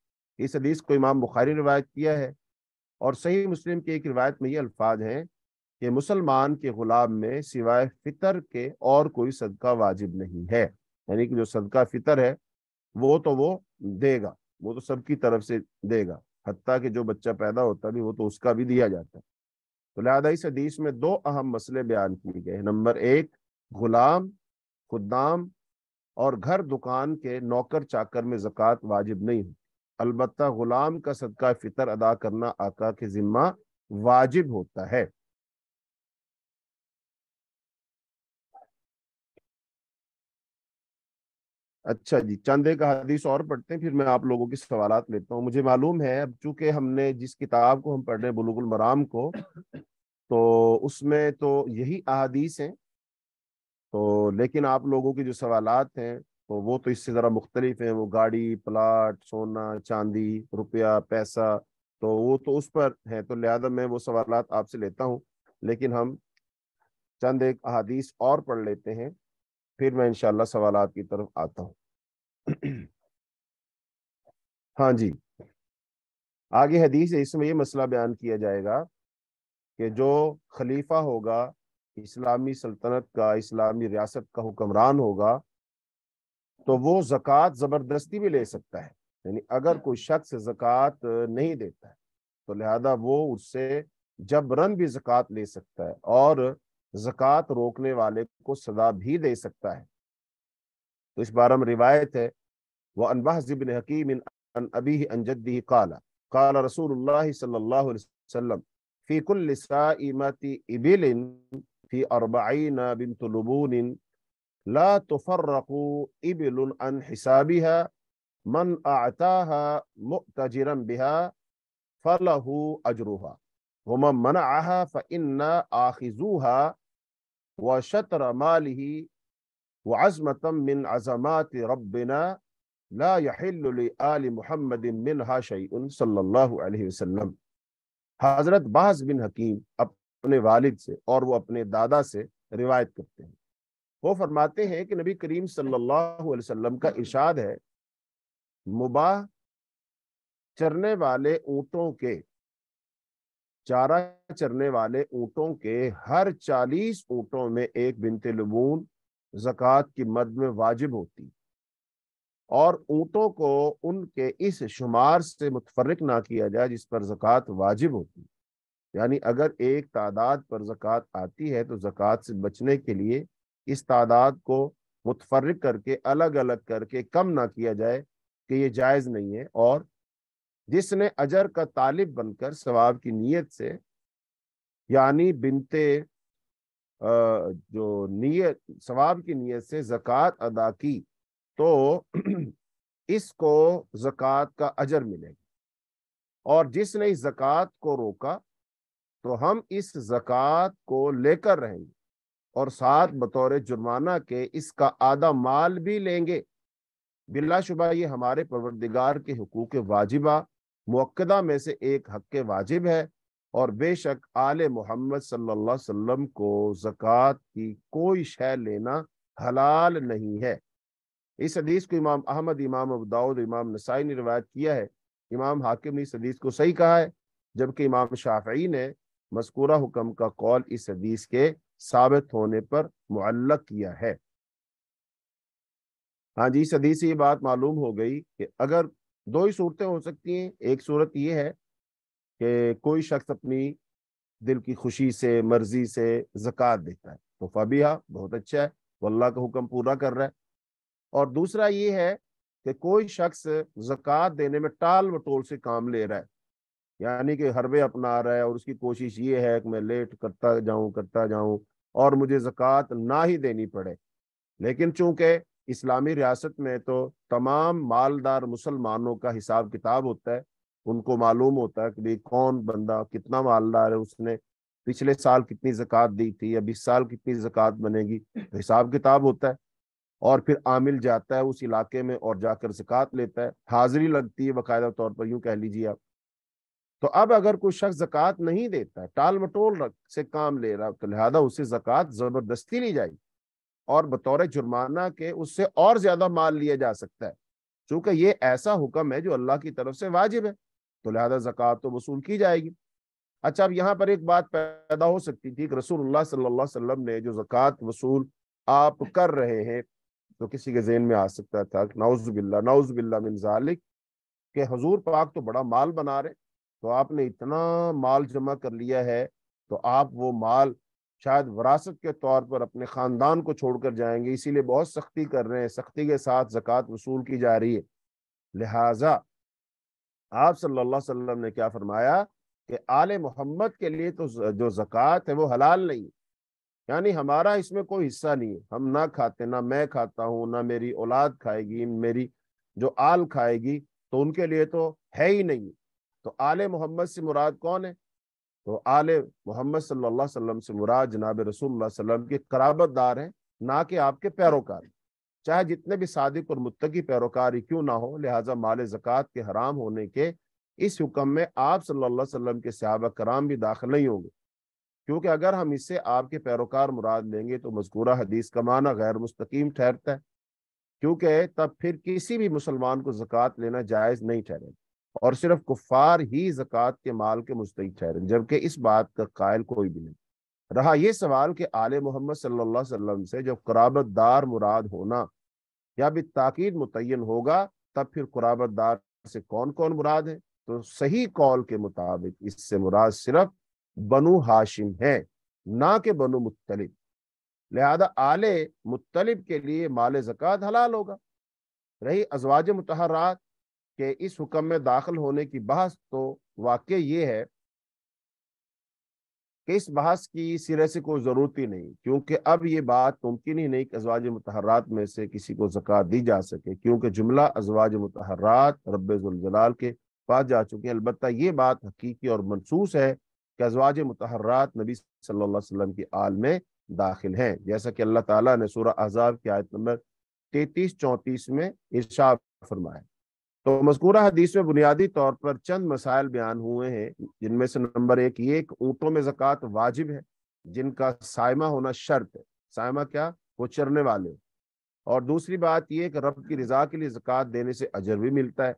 इस हदीस को इमाम बुखारी रिवायत रवायत किया है और सही मुस्लिम की एक रिवायत में ये अल्फाज हैं कि मुसलमान के गुलाम में सिवाय फितर के और कोई सदका वाजिब नहीं है यानी कि जो सदका फितर है वो तो वो देगा वो तो सबकी तरफ से देगा हती कि जो बच्चा पैदा होता भी वो तो उसका भी दिया जाता है तो लिहाजा इस हदीस में दो अहम मसले बयान किए गए नंबर एक गुलाम खुदाम और घर दुकान के नौकर चाकर में जक़ात वाजिब नहीं है अलबत् गुलाम का सदका फितर अदा करना आका के जिम्मा वाजिब होता है अच्छा जी चंदे का हदीस और पढ़ते हैं फिर मैं आप लोगों के सवाल लेता हूँ मुझे मालूम है अब चूंकि हमने जिस किताब को हम पढ़ रहे हैं बुलुगुल मराम को तो उसमें तो यही अदीस हैं तो लेकिन आप लोगों के जो सवालत हैं तो वो तो इससे ज़रा मुख्तलिफ हैं वो गाड़ी प्लाट सोना चांदी रुपया पैसा तो वो तो उस पर है तो लिहाजा मैं वो सवाल आपसे लेता हूँ लेकिन हम चंद एक अहादीस और पढ़ लेते हैं फिर मैं इनशाला सवाल की तरफ आता हूँ हाँ जी आगे हदीस है इसमें ये मसला बयान किया जाएगा कि जो खलीफा होगा इस्लामी सल्तनत का इस्लामी रियासत का हुक्मरान होगा तो वो ज़क़़त ज़बरदस्ती भी ले सकता है यानी अगर हाँ। कोई शख्स जक़ात नहीं देता है तो लिहाजा वो उससे जबरन भी जक़ात ले सकता है और जक़ात रोकने वाले को सजा भी दे सकता है तो इस बारे में रिवायत है वह अनबाहबिन हकीम अन अबी अनजदी काला काला रसूल सल्लाम फ़ीकुल्लिस इबिल फ़ी अरबाई नबिन तुलबून ला तुफर्रकू इबिल अन हिसाबिहा मन आताहा मुतजरम बिहा फलहू अजरूहा वम मन आहा फ़न्ना आखिजूहा व शतर माली व अज़मतम मिन अज़मात रब्बिना ला यहिल्ल आल मोहम्मद मिन हाशैन सल्लल्लाहु अलैहि वसल्लम हज़रत बाज बिन हकीम अपने वालिद से और वो अपने दादा से रिवायत करते हैं वो फरमाते हैं कि नबी करीम सल्लल्लाहु अलैहि वसल्लम का इशाद है मुबाह चरने वाले ऊँटों के चारा चरने वाले ऊँटों के हर चालीस ऊँटों में एक बिनते लबून जक़ात की मद में वाजिब होती और ऊँटों को उनके इस शुमार से मुतफरक ना किया जाए जिस पर जक़ात वाजिब होती यानी अगर एक तादाद पर जक़ात आती है तो जक़ात से बचने के लिए इस तादाद को मुतफरक करके अलग अलग करके कम ना किया जाए कि ये जायज़ नहीं है और जिसने अजर का तालिब बनकर सवाब की नीयत से यानी बिनते जो नीयत सवाब की नीयत से जक़ात अदा की तो (clears throat) इसको ज़क़़त का अजर मिलेगा और जिसने इस जक़ात को रोका तो हम इस जक़ात को लेकर रहेंगे और साथ बतौर जुर्माना के इसका आधा माल भी लेंगे बिलाशुबा ये हमारे परवरदिगार के हकूक वाजिबा मौकदा में से एक हक वाजिब है और बेशक आल मोहम्मद सल्लाम को जक़ात की कोई शह लेना हलाल नहीं है इस हदीस को इमाम अहमद इमाम अबदाउद इमाम नसाई ने रिवायत किया है इमाम हाकिम ने इस हदीस को सही कहा है जबकि इमाम शाफी ने मस्कूरा हुक्म का कौल इस हदीस के साबित होने पर मुल्ल किया है हाँ जी सदी से ये बात मालूम हो गई कि अगर दो ही सूरतें हो सकती हैं एक सूरत ये है कि कोई शख्स अपनी दिल की खुशी से मर्जी से जक़ात देता है तो फबीहा बहुत अच्छा है वो अल्लाह का हुक्म पूरा कर रहा है और दूसरा ये है कि कोई शख्स जक़ात देने में टाल वटोल से काम ले रहा है यानी कि हरवे अपना रहा है और उसकी कोशिश ये है कि मैं लेट करता जाऊं करता जाऊं और मुझे ज़क़़त ना ही देनी पड़े लेकिन चूंकि इस्लामी रियासत में तो तमाम मालदार मुसलमानों का हिसाब किताब होता है उनको मालूम होता है कि भाई कौन बंदा कितना मालदार है उसने पिछले साल कितनी ज़क़़त दी थी अब इस साल कितनी ज़क़़त बनेगी तो हिसाब किताब होता है और फिर आमिल जाता है उस इलाके में और जाकर ज़क़़त लेता है हाजिरी लगती है बाकायदा तौर पर यूँ कह लीजिए आप तो अब अगर कोई शख्स जक़ात नहीं देता टाल मटोल रख से काम ले रहा तो लिहाजा उसे जक़ात ज़बरदस्ती ली जाएगी और बतौर जुर्माना के उससे और ज़्यादा माल लिया जा सकता है चूंकि ये ऐसा हुक्म है जो अल्लाह की तरफ से वाजिब है तो लिहाजा ज़क़़त तो वसूल की जाएगी अच्छा अब यहाँ पर एक बात पैदा हो सकती थी कि रसूलुल्लाह सल्लल्लाहु अलैहि वसल्लम ने जो जक़ात वसूल आप कर रहे हैं तो किसी के जेन में आ सकता था नाउज़बिल्ला नाउज़ मिन जालिक के हजूर पाक तो बड़ा माल बना रहे तो आपने इतना माल जमा कर लिया है तो आप वो माल शायद वरासत के तौर पर अपने ख़ानदान को छोड़कर जाएंगे इसीलिए बहुत सख्ती कर रहे हैं सख्ती के साथ जक़ात वसूल की जा रही है लिहाजा आप सल्लल्लाहु अलैहि वसल्लम ने क्या फरमाया कि आल मोहम्मद के लिए तो जो ज़क़़त है वो हलाल नहीं है यानी हमारा इसमें कोई हिस्सा नहीं है हम ना खाते ना मैं खाता हूँ ना मेरी औलाद खाएगी मेरी जो आल खाएगी तो उनके लिए तो है ही नहीं तो आले मोहम्मद से मुराद कौन है तो आले मोहम्मद सल्लाम से मुराद जनाब रसूल सल्लम के कराबतदार हैं ना कि आपके पैरोकार चाहे जितने भी सादिक और मुतकी पैरोकार क्यों ना हो लिहाजा माल ज़क़़त के हराम होने के इस हुक्म में आप सल्ला अलैहि के सहाब कराम भी दाखिल नहीं होंगे क्योंकि अगर हम इससे आपके पैरोकार मुराद लेंगे तो मजकूरा हदीस का माना गैर मुस्तकीम ठहरता है क्योंकि तब फिर किसी भी मुसलमान को जक़ात लेना जायज़ नहीं ठहरेगा और सिर्फ कुफार ही जक़ात के माल के मुस्तक ठहरे जबकि इस बात का कायल कोई भी नहीं रहा यह सवाल कि आल मोहम्मद सल्लाम से जब कराबतदार मुराद होना या भी ताकिद मुतन होगा तब फिर कराबतदार से कौन कौन मुराद है तो सही कौल के मुताबिक इससे मुराद सिर्फ बनु हाशिम है ना कि बनु मुतलिब लिहाजा आले मुतलिब के लिए माल जक़ात हलाल होगा रही अजवाज मतहरात कि इस हुक्म में दाखिल होने की बहस तो वाक्य ये है कि इस बहस की सिरे से कोई ज़रूरत ही नहीं क्योंकि अब ये बात मुमकिन ही नहीं कि अजवाज मतहरात में से किसी को जक़ात दी जा सके क्योंकि जुमला अजवाज मतहरात रबाल के पास जा चुके हैं अलबत् ये बात हकीकी और मनसूस है कि अजवाज मतहरात नबी सल्ला वसम की आल में दाखिल हैं जैसा कि अल्लाह ताला ने सूरह अजाब की आयत नंबर तैतीस चौंतीस में इर्शाद फरमाया तो मजकूर हदीस में बुनियादी तौर पर चंद मसाइल बयान हुए हैं जिनमें से नंबर एक ये ऊँटों में जक़ात वाजिब है जिनका सायमा होना शर्त है सायमा क्या वो चरने वाले और दूसरी बात यह कि रब की रजा के लिए जक़ात देने से अजर भी मिलता है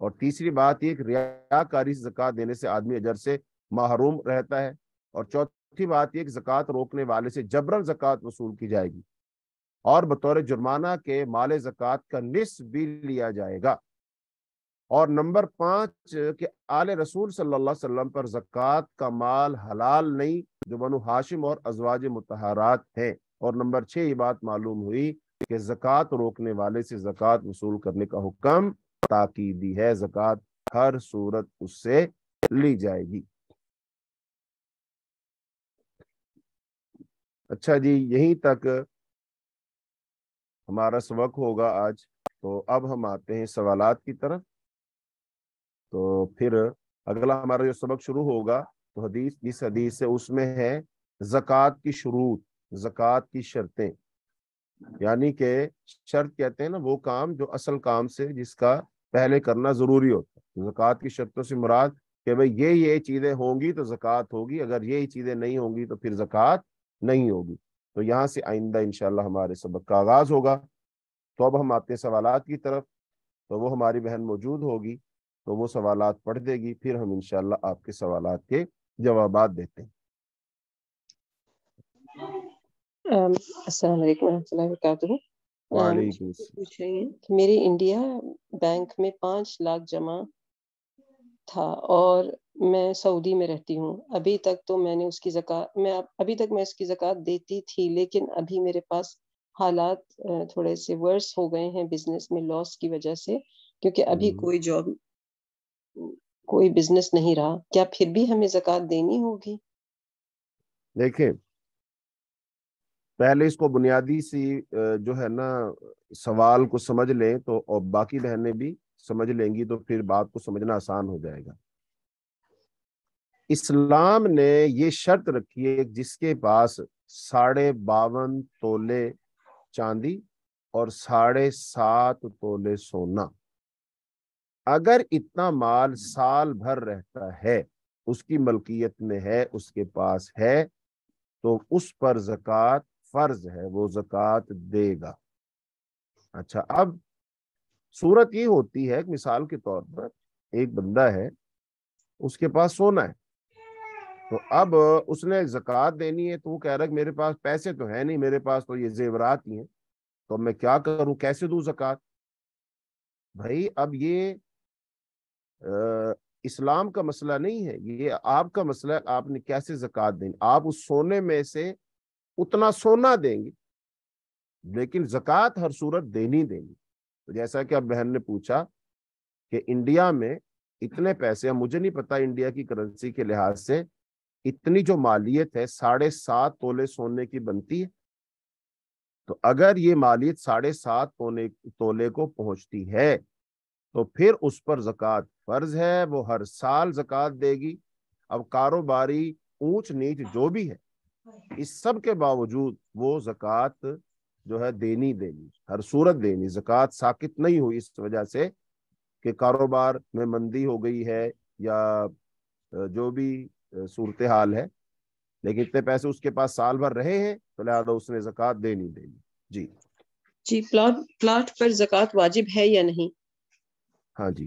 और तीसरी बात यह रियाकारी से जक़ात देने से आदमी अजर से महरूम रहता है और चौथी बात यह जक़ात रोकने वाले से जबरन जक़ात वसूल की जाएगी और बतौर जुर्माना के माले जक़ात का निस्फ भी लिया जाएगा और नंबर पांच के आले रसूल सल्लल्लाहु अलैहि वसल्लम पर ज़क़़त का माल हलाल नहीं जो बनु हाशिम और अजवाज मतहरात हैं और नंबर छह ये बात मालूम हुई कि जक़ात रोकने वाले से ज़क़़त वसूल करने का हुक्म ताकीदी है जक़ात हर सूरत उससे ली जाएगी अच्छा जी यहीं तक हमारा सबक होगा आज तो अब हम आते हैं सवालात की तरफ तो फिर अगला हमारा जो सबक शुरू होगा तो हदीस जिस हदीस से उसमें है जक़ात की शुरूत जक़ात की शर्तें यानी कि शर्त कहते हैं ना वो काम जो असल काम से जिसका पहले करना ज़रूरी होता है तो जक़ात की शर्तों से मुराद कि भाई ये ये चीज़ें होंगी तो ज़क़़त होगी अगर ये चीज़ें नहीं होंगी तो फिर जक़ात नहीं होगी तो यहाँ से आइंदा इनशाला हमारे सबक का आगाज़ होगा तो अब हम आते सवालत की तरफ तो वो हमारी बहन मौजूद होगी तो वो सवाल पढ़ देगी फिर हम इनशाला आपके सवाल के जवाब देते हैं मेरे इंडिया बैंक में पांच लाख जमा था और मैं सऊदी में रहती हूँ अभी तक तो मैंने उसकी जक़ात मैं अभी तक मैं उसकी जक़ात देती थी लेकिन अभी मेरे पास हालात थोड़े से वर्स हो गए हैं बिजनेस में लॉस की वजह से क्योंकि अभी हम्म। कोई जॉब कोई बिजनेस नहीं रहा क्या फिर भी हमें जक़ात देनी होगी देखें पहले इसको बुनियादी सी जो है ना सवाल को समझ लें तो और बाकी बहनें भी समझ लेंगी तो फिर बात को समझना आसान हो जाएगा इस्लाम ने ये शर्त रखी है जिसके पास साढ़े बावन तोले चांदी और साढ़े सात तोले सोना अगर इतना माल साल भर रहता है उसकी मलकियत में है उसके पास है तो उस पर जक़ात फर्ज है वो जक़ात देगा अच्छा अब सूरत ये होती है मिसाल के तौर पर एक बंदा है उसके पास सोना है तो अब उसने जक़ात देनी है तो वो कह रहा है मेरे पास पैसे तो है नहीं मेरे पास तो ये जेवरात ही हैं तो मैं क्या करूं कैसे दूं जक़ात भाई अब ये इस्लाम का मसला नहीं है ये आपका मसला है आपने कैसे जक़ात देनी आप उस सोने में से उतना सोना देंगे लेकिन जक़ात हर सूरत देनी देनी तो जैसा कि आप बहन ने पूछा कि इंडिया में इतने पैसे हैं मुझे नहीं पता इंडिया की करेंसी के लिहाज से इतनी जो मालियत है साढ़े सात तोले सोने की बनती है तो अगर ये मालियत साढ़े सात तोले को पहुंचती है तो फिर उस पर जक़ात फ़र्ज है वो हर साल जक़ात देगी अब कारोबारी ऊंच नीच जो भी है इस सब के बावजूद वो जक़ात जो है देनी देनी हर सूरत देनी जक़ात साकित नहीं हुई इस वजह से कि कारोबार में मंदी हो गई है या जो भी सूरत हाल है लेकिन इतने पैसे उसके पास साल भर रहे हैं तो लिहाजा उसने जक़ात देनी देनी जी जी प्लॉट प्लॉट पर जक़ात वाजिब है या नहीं हाँ जी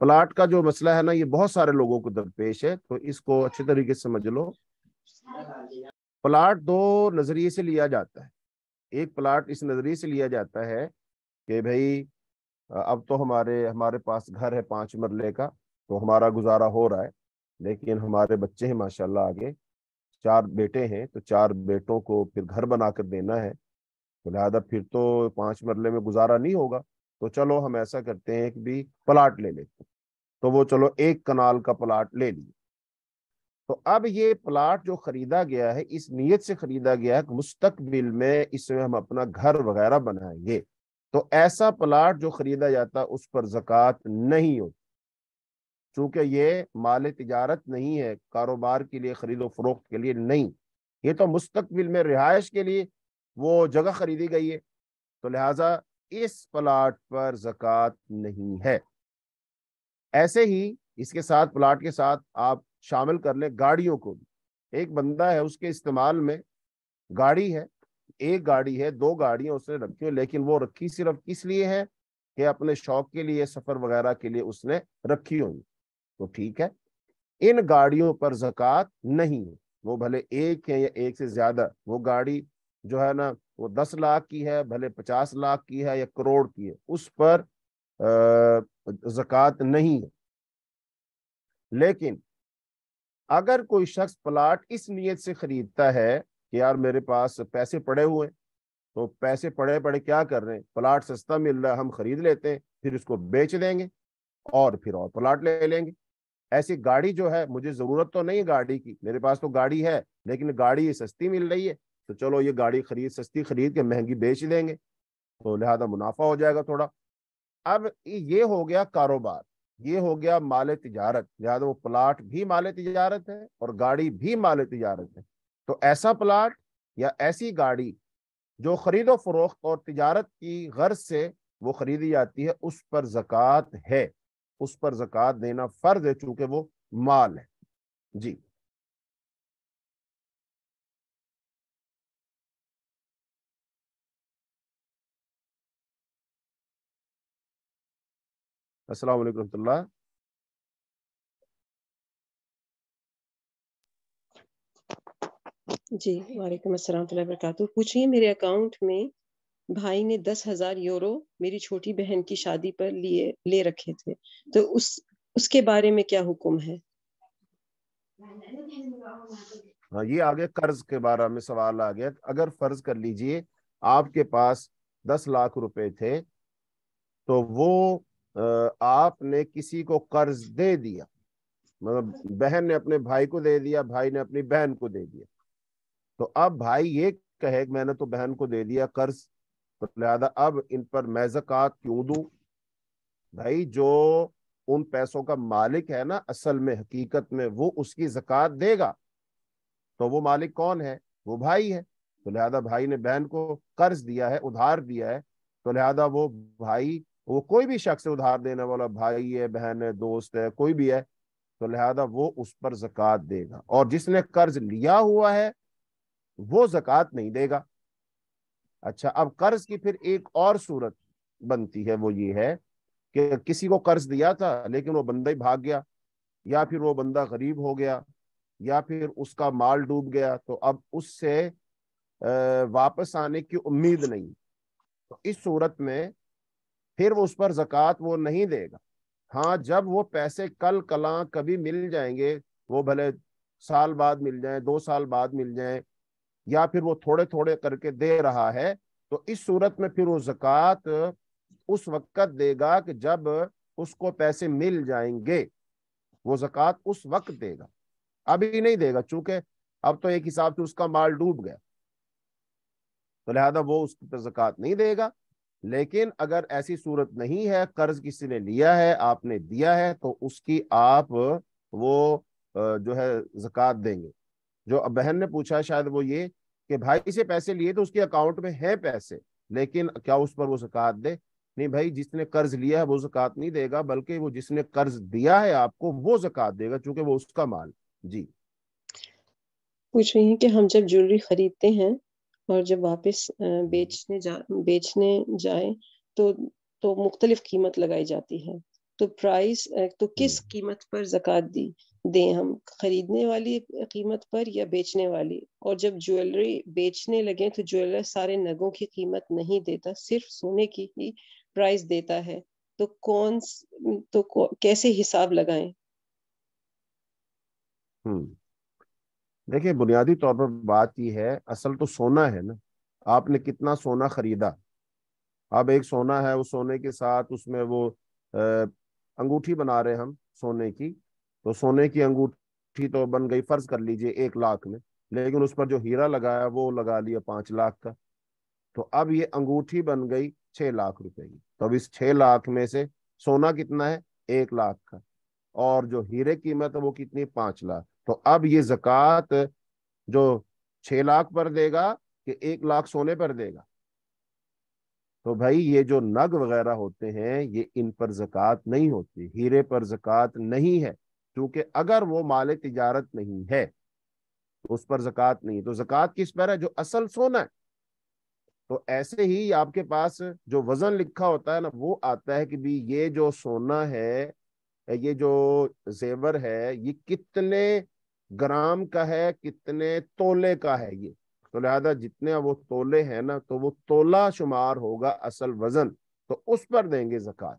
प्लाट का जो मसला है ना ये बहुत सारे लोगों को दरपेश है तो इसको अच्छे तरीके से समझ लो प्लाट दो नज़रिए से लिया जाता है एक प्लाट इस नज़रिए से लिया जाता है कि भाई अब तो हमारे हमारे पास घर है पांच मरले का तो हमारा गुजारा हो रहा है लेकिन हमारे बच्चे हैं माशाल्लाह आगे चार बेटे हैं तो चार बेटों को फिर घर बनाकर देना है तो लिहाजा फिर तो पांच मरले में गुजारा नहीं होगा तो चलो हम ऐसा करते हैं कि भी प्लाट ले लेते हैं तो वो चलो एक कनाल का प्लाट ले लिए तो अब ये प्लाट जो खरीदा गया है इस नीयत से खरीदा गया है कि मुस्तकबिल में इसमें हम अपना घर वगैरह बनाएंगे तो ऐसा प्लाट जो खरीदा जाता उस पर जक़ात नहीं होती चूंकि ये माल तजारत नहीं है कारोबार के लिए खरीदो फरोख्त के लिए नहीं ये तो मुस्तकबिल में रिहाइश के लिए वो जगह खरीदी गई है तो लिहाजा इस प्लाट पर जक़ात नहीं है ऐसे ही इसके साथ प्लाट के साथ आप शामिल कर लें गाड़ियों को भी एक बंदा है उसके इस्तेमाल में गाड़ी है एक गाड़ी है दो गाड़ियां उसने रखी हुई लेकिन वो रखी सिर्फ किस लिए है कि अपने शौक के लिए सफर वगैरह के लिए उसने रखी हुई तो ठीक है इन गाड़ियों पर जक़ात नहीं है वो भले एक है या एक से ज्यादा वो गाड़ी जो है ना वो दस लाख की है भले पचास लाख की है या करोड़ की है उस पर जक़ात नहीं है लेकिन अगर कोई शख्स प्लाट इस नीयत से खरीदता है कि यार मेरे पास पैसे पड़े हुए हैं तो पैसे पड़े पड़े क्या कर रहे हैं प्लाट सस्ता मिल रहा है हम खरीद लेते हैं फिर उसको बेच देंगे और फिर और प्लाट ले लेंगे ऐसी गाड़ी जो है मुझे जरूरत तो नहीं है गाड़ी की मेरे पास तो गाड़ी है लेकिन गाड़ी सस्ती मिल रही है तो चलो ये गाड़ी खरीद सस्ती खरीद के महंगी बेच लेंगे तो लिहाजा मुनाफा हो जाएगा थोड़ा अब ये हो गया कारोबार ये हो गया माल तजारत लिहाजा वो प्लाट भी माल तजारत है और गाड़ी भी माल तजारत है तो ऐसा प्लाट या ऐसी गाड़ी जो खरीदो फरोख्त और तजारत की गर्ज से वो खरीदी जाती है उस पर जक़ात है उस पर जक़ात देना फ़र्ज है चूंकि वो माल है जी अस्सलाम वालेकुम रहमतुल्लाह जी वालेकुम अस्सलाम वरकू पूछिए मेरे अकाउंट में भाई ने दस हजार यूरो मेरी छोटी बहन की शादी पर लिए ले रखे थे तो उस उसके बारे में क्या हुक्म है हाँ ये आगे कर्ज के बारे में सवाल आ गया अगर फर्ज कर लीजिए आपके पास दस लाख रुपए थे तो वो आपने किसी को कर्ज दे दिया मतलब बहन ने अपने भाई को दे दिया भाई ने अपनी बहन को दे दिया तो अब भाई ये कहे मैंने तो बहन को दे दिया कर्ज तो लिहाजा अब इन पर मैं जक़ात क्यों दू भाई जो उन पैसों का मालिक है ना असल में हकीकत में वो उसकी जक़ात देगा तो वो मालिक कौन है वो भाई है तो लिहाजा भाई ने बहन को कर्ज दिया है उधार दिया है तो लिहाजा वो भाई वो कोई भी शख्स उधार देने वाला भाई है बहन है दोस्त है कोई भी है तो लिहाजा वो उस पर जक़ात देगा और जिसने कर्ज लिया हुआ है वो जक़ात नहीं देगा अच्छा अब कर्ज की फिर एक और सूरत बनती है वो ये है कि किसी को कर्ज दिया था लेकिन वो बंदा ही भाग गया या फिर वो बंदा गरीब हो गया या फिर उसका माल डूब गया तो अब उससे वापस आने की उम्मीद नहीं तो इस सूरत में फिर उस पर जक़ात वो नहीं देगा हाँ जब वो पैसे कल कला कभी मिल जाएंगे वो भले साल बाद मिल जाए दो साल बाद मिल जाए या फिर वो थोड़े थोड़े करके दे रहा है तो इस सूरत में फिर वो जक़ात उस वक्त देगा कि जब उसको पैसे मिल जाएंगे वो जक़ात उस वक्त देगा अभी नहीं देगा चूंकि अब तो एक हिसाब से उसका माल डूब गया तो लिहाजा वो उस पर जक़ात नहीं देगा लेकिन अगर ऐसी सूरत नहीं है कर्ज किसी ने लिया है आपने दिया है तो उसकी आप वो जो है जक़ात देंगे जो बहन ने पूछा शायद वो ये कि भाई से पैसे लिए तो उसके अकाउंट में है पैसे लेकिन क्या उस पर वो जक़ात दे नहीं भाई जिसने कर्ज लिया है वो जक़ात नहीं देगा बल्कि वो जिसने कर्ज दिया है आपको वो जक़ात देगा चूंकि वो उसका माल जी पूछ रही है कि हम जब ज्वेलरी खरीदते हैं और जब वापस बेचने जा बेचने जाए तो तो मुख्तलिफ कीमत लगाई जाती है तो प्राइस तो किस हम्म। कीमत पर जक़ात दी दें हम खरीदने वाली कीमत पर या बेचने वाली और जब ज्वेलरी बेचने लगे तो ज्वेलर सारे नगों की कीमत नहीं देता सिर्फ सोने की ही प्राइस देता है तो कौन तो कैसे हिसाब लगाएं हम्म देखिए बुनियादी तौर पर बात यह है असल तो सोना है ना आपने कितना सोना खरीदा अब एक सोना है उस सोने के साथ उसमें वो अंगूठी बना रहे हम सोने की तो सोने की अंगूठी तो बन गई फर्ज कर लीजिए एक लाख में लेकिन उस पर जो हीरा लगाया वो लगा लिया पांच लाख का तो अब ये अंगूठी बन गई छह लाख रुपए की तो अब इस छह लाख में से सोना कितना है एक लाख का और जो हीरे कीमत है वो कितनी पांच लाख तो अब ये जक़ात जो छह लाख पर देगा कि एक लाख सोने पर देगा तो भाई ये जो नग वगैरह होते हैं ये इन पर जक़ात नहीं होती हीरे पर जक़ात नहीं है क्योंकि अगर वो माल तजारत नहीं है तो उस पर जक़ात नहीं तो जक़ात किस पर है जो असल सोना है तो ऐसे ही आपके पास जो वज़न लिखा होता है ना वो आता है कि भी ये जो सोना है ये जो जेवर है ये कितने ग्राम का है कितने तोले का है ये तो लिहाजा जितने वो तोले है ना तो वो तोला शुमार होगा असल वजन तो उस पर देंगे जक़ात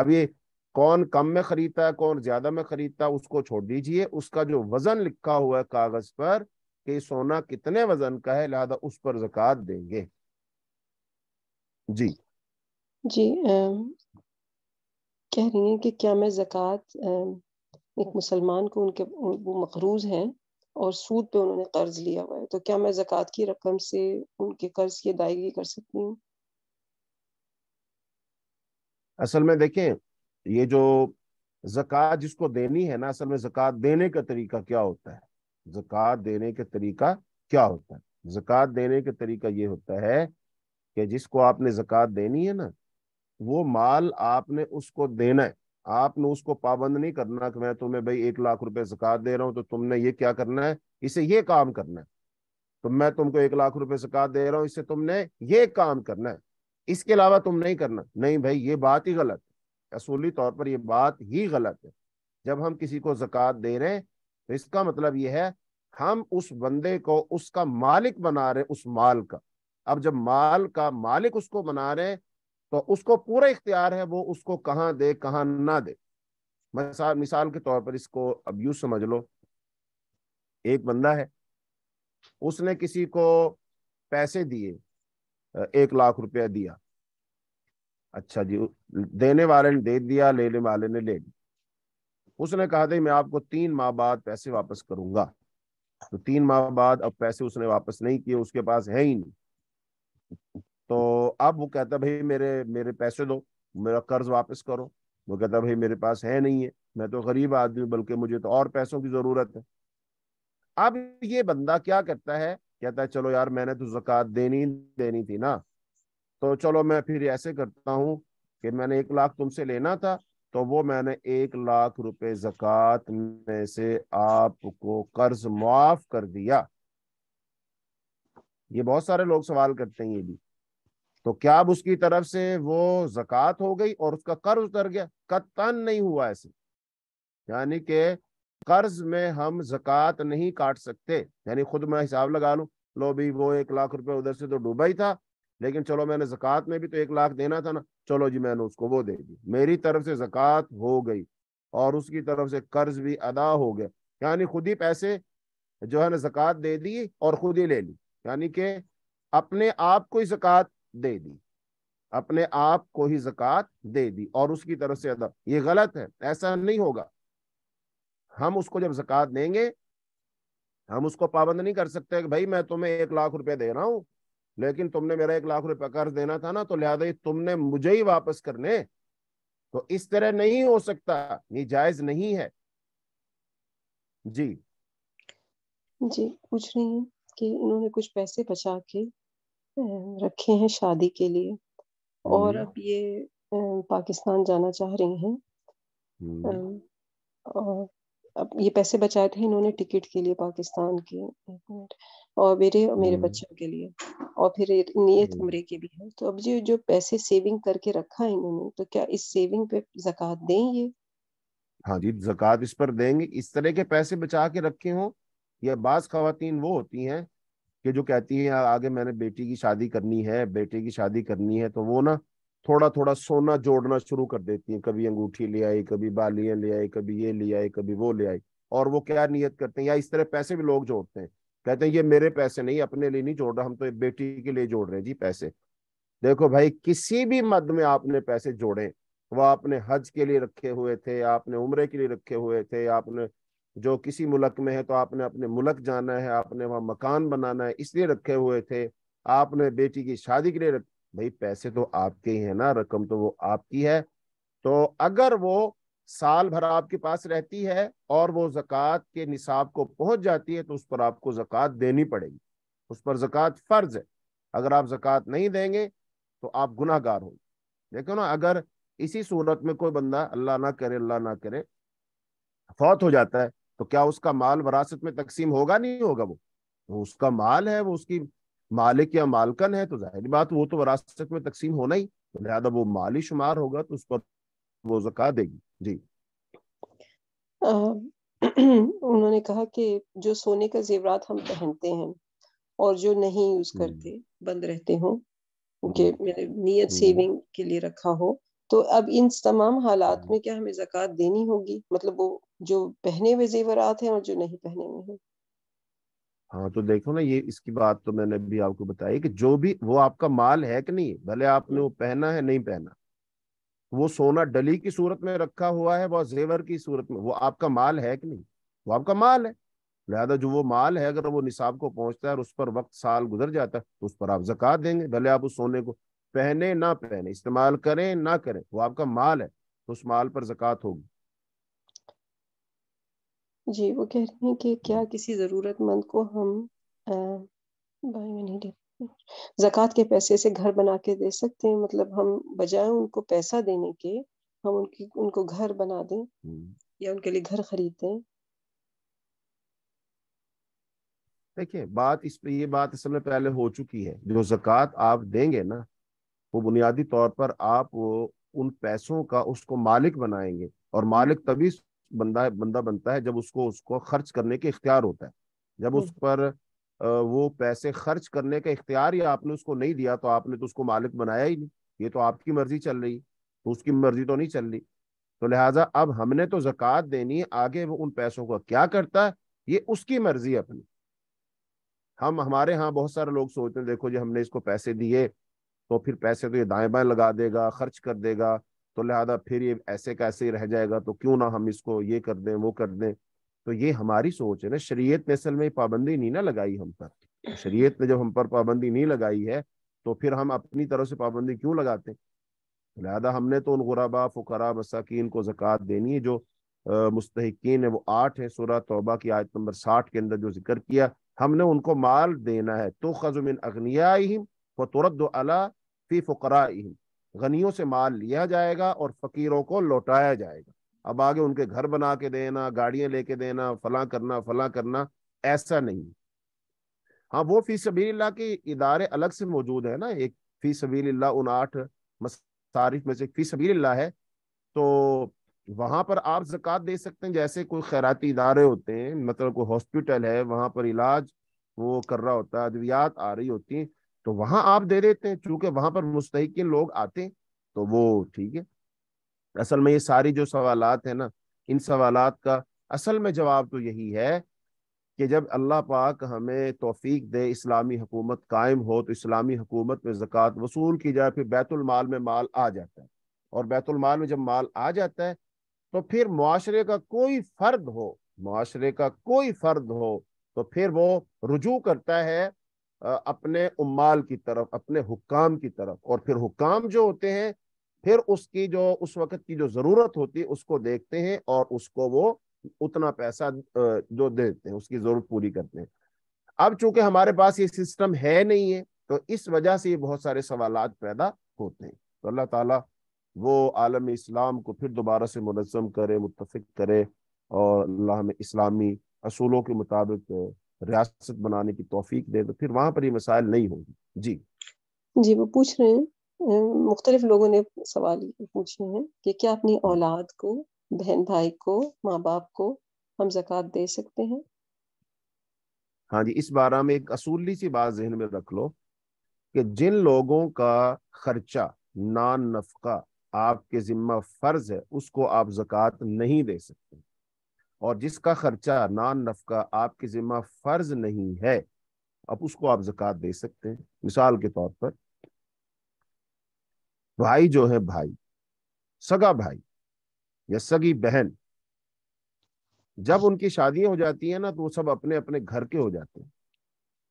अब ये कौन कम में खरीदता है कौन ज्यादा में खरीदता है उसको छोड़ दीजिए उसका जो वजन लिखा हुआ है कागज पर कि सोना कितने वजन का है लिहाजा उस पर जक़ात देंगे जी जी आ, कह रही है कि क्या मैं जक़ात एक मुसलमान को उनके वो मकरूज हैं और सूद पे उन्होंने कर्ज लिया हुआ है तो क्या मैं जक़ात की रकम से उनके कर्ज की अदायगी कर सकती हूँ असल में देखें ये जो जक़ात जिसको देनी है ना असल में जक़ात देने का तरीका क्या होता है जक़ात देने का तरीका क्या होता है जक़ात देने का तरीका ये होता है कि जिसको आपने जक़ात देनी है ना वो माल आपने उसको देना है आपने उसको पाबंद नहीं करना कि मैं तुम्हें भाई एक लाख रुपए जक़ात दे रहा हूं तो तुमने ये क्या करना है इसे ये काम करना है तो मैं तुमको एक लाख रुपए जक़ात दे रहा हूं इसे तुमने ये काम करना है इसके अलावा तुम नहीं करना नहीं भाई ये बात ही गलत है असूली तौर पर यह बात ही गलत है जब हम किसी को जक़ात दे रहे हैं तो इसका मतलब यह है हम उस बंदे को उसका मालिक बना रहे उस माल का अब जब माल का मालिक उसको बना रहे हैं तो उसको पूरा इख्तियार है वो उसको कहाँ दे कहाँ ना दे मिसाल मिसाल के तौर पर इसको अब यू समझ लो एक बंदा है उसने किसी को पैसे दिए एक लाख रुपया दिया अच्छा जी देने वाले ने दे दिया लेने वाले ने ले लिया उसने कहा था मैं आपको तीन माह बाद पैसे वापस करूंगा तो तीन माह बाद अब पैसे उसने वापस नहीं किए उसके पास है ही नहीं तो अब वो कहता भाई मेरे मेरे पैसे दो मेरा कर्ज वापस करो वो कहता भाई मेरे पास है नहीं है मैं तो गरीब आदमी बल्कि मुझे तो और पैसों की जरूरत है अब ये बंदा क्या करता है कहता है चलो यार मैंने तो जक़ात देनी देनी थी ना तो चलो मैं फिर ऐसे करता हूँ कि मैंने एक लाख तुमसे लेना था तो वो मैंने एक लाख रुपए जक़ात में से आपको कर्ज माफ कर दिया ये बहुत सारे लोग सवाल करते हैं ये भी तो क्या अब उसकी तरफ से वो जक़ात हो गई और उसका कर्ज उतर गया कत्तन नहीं हुआ ऐसे यानी कि कर्ज में हम जक़ात नहीं काट सकते यानी खुद मैं हिसाब लगा लूँ लो भी वो एक लाख रुपए उधर से तो डूबा ही था लेकिन चलो मैंने जक़ात में भी तो एक लाख देना था ना चलो जी मैंने उसको वो दे दी मेरी तरफ से जक़ात हो गई और उसकी तरफ से कर्ज भी अदा हो गया यानी खुद ही पैसे जो है ना जक़ात दे दी और खुद ही ले ली यानी कि अपने आप को ही जक़ात दे दी अपने आप को ही जक़ात दे दी और उसकी तरफ से अदा ये गलत है ऐसा नहीं होगा हम उसको जब जक़ात देंगे हम उसको पाबंद नहीं कर सकते कि भाई मैं तुम्हें एक लाख रुपए दे रहा हूं लेकिन तुमने मेरा एक लाख रुपए कर्ज देना था ना तो लिहाजा तुमने मुझे ही वापस करने तो इस तरह नहीं हो सकता ये जायज नहीं है जी जी पूछ रही हूँ कि उन्होंने कुछ पैसे बचा के रखे हैं शादी के लिए हाँ और अब ये पाकिस्तान जाना चाह रही हैं हाँ और अब ये पैसे बचाए थे इन्होंने टिकट के लिए पाकिस्तान के और मेरे और मेरे हाँ। बच्चों के लिए और फिर नियत तो उम्र के भी है तो अब जो जो पैसे सेविंग करके रखा है इन्होंने तो क्या इस सेविंग पे जक़ात दें ये हाँ जी जक़ात इस पर देंगे इस तरह के पैसे बचा के रखे हों या बाज खातन वो होती हैं कि जो कहती है आगे मैंने बेटी की शादी करनी है बेटे की शादी करनी है तो वो ना थोड़ा थोड़ा सोना जोड़ना शुरू कर देती है कभी अंगूठी ले आई कभी बालियां ले आई कभी ये ले आई कभी वो ले आई और वो क्या नियत करते हैं या इस तरह पैसे भी लोग जोड़ते हैं कहते हैं ये मेरे पैसे नहीं अपने लिए नहीं जोड़ रहा हम तो बेटी के लिए जोड़ रहे हैं जी पैसे देखो भाई किसी भी मद में आपने पैसे जोड़े वह आपने हज के लिए रखे हुए थे आपने उम्र के लिए रखे हुए थे आपने जो किसी मुल्क में है तो आपने अपने मुल्क जाना है आपने वहाँ मकान बनाना है इसलिए रखे हुए थे आपने बेटी की शादी के लिए रख भाई पैसे तो आपके ही है ना रकम तो वो आपकी है तो अगर वो साल भर आपके पास रहती है और वो जक़ात के निसाब को पहुंच जाती है तो उस पर आपको जक़ात देनी पड़ेगी उस पर जक़ात फ़र्ज है अगर आप जक़ात नहीं देंगे तो आप गुनाहगार होंगे देखो ना अगर इसी सूरत में कोई बंदा अल्लाह ना करे अल्लाह ना करे फौत हो जाता है तो क्या उसका माल वरासत में तकसीम होगा नहीं होगा वो तो उसका माल है वो उसकी मालिक या मालकन है तो जाहिर बात वो तो वरासत में तकसीम होना ही तो लिहाजा वो माली शुमार होगा तो उस पर वो जक़ात देगी जी आ, (clears throat) उन्होंने कहा कि जो सोने का जेवरात हम पहनते हैं और जो नहीं यूज हम्म। करते बंद रहते हो हम्म। कि मैंने नियत हम्म। सेविंग के लिए रखा हो तो अब इन तमाम हालात में क्या हमें जक़ात देनी होगी मतलब वो जो पहने हुए जेवरात हैं और जो नहीं पहने हुए हैं हाँ तो देखो ना ये इसकी बात तो मैंने भी आपको बताई कि जो भी वो आपका माल है कि नहीं भले आपने वो पहना है नहीं पहना वो सोना डली की सूरत में रखा हुआ है वह जेवर की सूरत में वो आपका माल है कि नहीं वो आपका माल है लिहाजा जो वो माल है अगर वो निसाब को पहुंचता है और उस पर वक्त साल गुजर जाता है तो उस पर आप जक़ात देंगे भले आप उस सोने को पहने ना पहने इस्तेमाल करें ना करें वो आपका माल है तो उस माल पर जक़ात होगी जी वो कह रही हैं कि क्या किसी ज़रूरतमंद को हम जक़ात के पैसे से घर बना के दे सकते हैं मतलब हम बजाय उनको पैसा देने के हम उनकी उनको घर बना दें हम्म। या उनके लिए घर खरीदें देखिए बात इस पे ये बात इस समय पहले हो चुकी है जो जक़ात आप देंगे ना वो बुनियादी तौर पर आप वो उन पैसों का उसको मालिक बनाएंगे और मालिक तभी बंदा बंदा बनता है जब उसको उसको खर्च करने के इख्तियार होता है जब उस पर वो पैसे खर्च करने का इख्तियार ही आपने उसको नहीं दिया तो आपने तो उसको मालिक बनाया ही नहीं ये तो आपकी मर्जी चल रही तो उसकी मर्जी तो नहीं चल रही तो लिहाजा अब हमने तो जक़ात देनी है आगे वो उन पैसों को क्या करता है ये उसकी मर्जी अपनी हम हमारे यहाँ बहुत सारे लोग सोचते हैं देखो जी हमने इसको पैसे दिए तो फिर पैसे तो ये दाएं बाएं लगा देगा खर्च कर देगा तो लिहाजा फिर ये ऐसे कैसे ही रह जाएगा तो क्यों ना हम इसको ये कर दें वो कर दें तो ये हमारी सोच है ना शरीयत ने असल में पाबंदी नहीं ना लगाई हम पर शरीयत ने जब हम पर पाबंदी नहीं लगाई है तो फिर हम अपनी तरफ से पाबंदी क्यों लगाते हैं लिहाजा हमने तो उन गुराबा फ़ुकरा मसाकिन को जक़ात देनी है जो मुस्तकिन है वो आठ है सूरा तोबा की आयत नंबर साठ के अंदर जो जिक्र किया हमने उनको माल देना है तो खजुमिन अगनिया तुरद अला फ़ी फ़ुकरा गनियों से माल लिया जाएगा और फकीरों को लौटाया जाएगा अब आगे उनके घर बना के देना गाड़ियां लेके देना फला करना फला करना ऐसा नहीं हाँ वो फी सबील्ला के इदारे अलग से मौजूद है ना एक फी सबील्ला उन आठ मसारिफ में से फी सबील्ला है तो वहां पर आप जक़ात दे सकते हैं जैसे कोई खैराती इदारे होते हैं मतलब कोई हॉस्पिटल है वहां पर इलाज वो कर रहा होता है अद्वियात आ रही होती हैं तो वहां आप दे देते हैं चूंकि वहां पर मुस्तकिन लोग आते हैं तो वो ठीक है असल में ये सारी जो सवाल है ना इन सवाल का असल में जवाब तो यही है कि जब अल्लाह पाक हमें तोफीक दे इस्लामी हुकूमत कायम हो तो इस्लामी हुकूमत में ज़क़़त वसूल की जाए फिर बैतुलमाल में माल आ जाता है और बैतुलमाल में जब माल आ जाता है तो फिर माशरे का कोई फ़र्द हो माशरे का कोई फ़र्द हो तो फिर वो रुजू करता है अपने उमाल की तरफ अपने हुक्काम की तरफ और फिर हुक्काम जो होते हैं फिर उसकी जो उस वक्त की जो जरूरत होती है उसको देखते हैं और उसको वो उतना पैसा जो देते हैं उसकी जरूरत पूरी करते हैं अब चूंकि हमारे पास ये सिस्टम है नहीं है तो इस वजह से ये बहुत सारे सवाल पैदा होते हैं तो अल्लाह ताला वो आलम इस्लाम को फिर दोबारा से मुनज़म करे मुतफिक करे और अल्लाह में इस्लामी असूलों के मुताबिक रियासत बनाने की तोफीक दे तो फिर वहां पर ये मसाइल नहीं होगी जी जी वो पूछ रहे हैं मुख्तलिफ लोगों ने सवाल पूछे हैं कि क्या अपनी औलाद को बहन भाई को माँ बाप को हम जक़ात दे सकते हैं हाँ जी इस बारे में एक असूली सी बात जहन में रख लो कि जिन लोगों का खर्चा नान नफका आपके जिम्मा फर्ज है उसको आप जक़ात नहीं दे सकते और जिसका खर्चा नान नफका आपके ज़िम्मा फ़र्ज नहीं है अब उसको आप जक़ात दे सकते हैं मिसाल के तौर पर भाई जो है भाई सगा भाई या सगी बहन जब उनकी शादियां हो जाती हैं ना तो वो सब अपने अपने घर के हो जाते हैं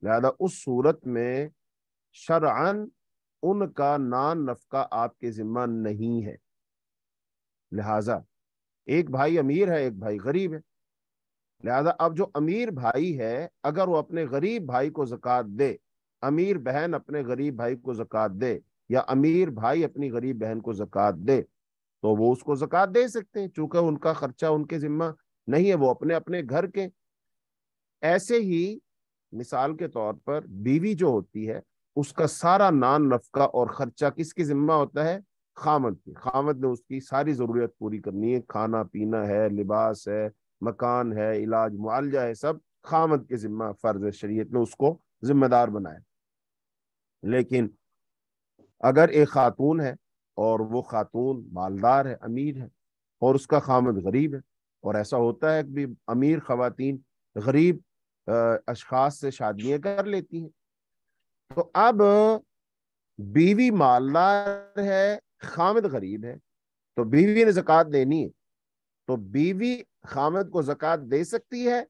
लिहाजा उस सूरत में शरअन उनका नान नफका आपके जिम्मा नहीं है लिहाजा एक भाई अमीर है एक भाई गरीब है लिहाजा अब जो अमीर भाई है अगर वो अपने गरीब भाई को जक़ात दे अमीर बहन अपने गरीब भाई को जक़ात दे या अमीर भाई अपनी गरीब बहन को जक़ात दे तो वो उसको जक़ात दे सकते हैं चूंकि उनका खर्चा उनके ज़िम्मा नहीं है वो अपने अपने घर के ऐसे ही मिसाल के तौर पर बीवी जो होती है उसका सारा नान नफका और खर्चा किसके जिम्मा होता है खामद की खामद ने उसकी सारी ज़रूरत पूरी करनी है खाना पीना है लिबास है मकान है इलाज मुआलजा है सब खामद के जिम्मा फ़र्ज शरीयत ने उसको जिम्मेदार बनाया लेकिन अगर एक खातून है और वो खातून मालदार है अमीर है और उसका खामद गरीब है और ऐसा होता है कि अमीर खातन गरीब अशखास से शादियां कर लेती हैं तो अब बीवी मालदार है खामिद गरीब है तो बीवी ने जक़ात देनी है तो बीवी खामिद को जक़ात दे सकती है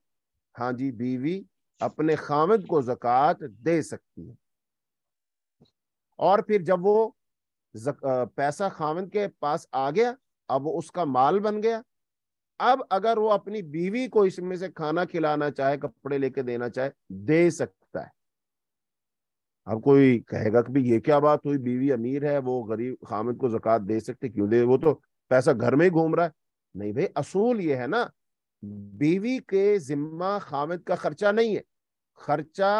हाँ जी बीवी अपने खामिद को जक़ात दे सकती है और फिर जब वो पैसा खामिद के पास आ गया अब वो उसका माल बन गया अब अगर वो अपनी बीवी को इसमें से खाना खिलाना चाहे कपड़े लेके देना चाहे दे सकती अब कोई कहेगा कि ये क्या बात हुई बीवी अमीर है वो गरीब खामिद को जक़ात दे सकते क्यों दे वो तो पैसा घर में ही घूम रहा है नहीं भाई असूल ये है ना बीवी के जिम्मा खामिद का खर्चा नहीं है खर्चा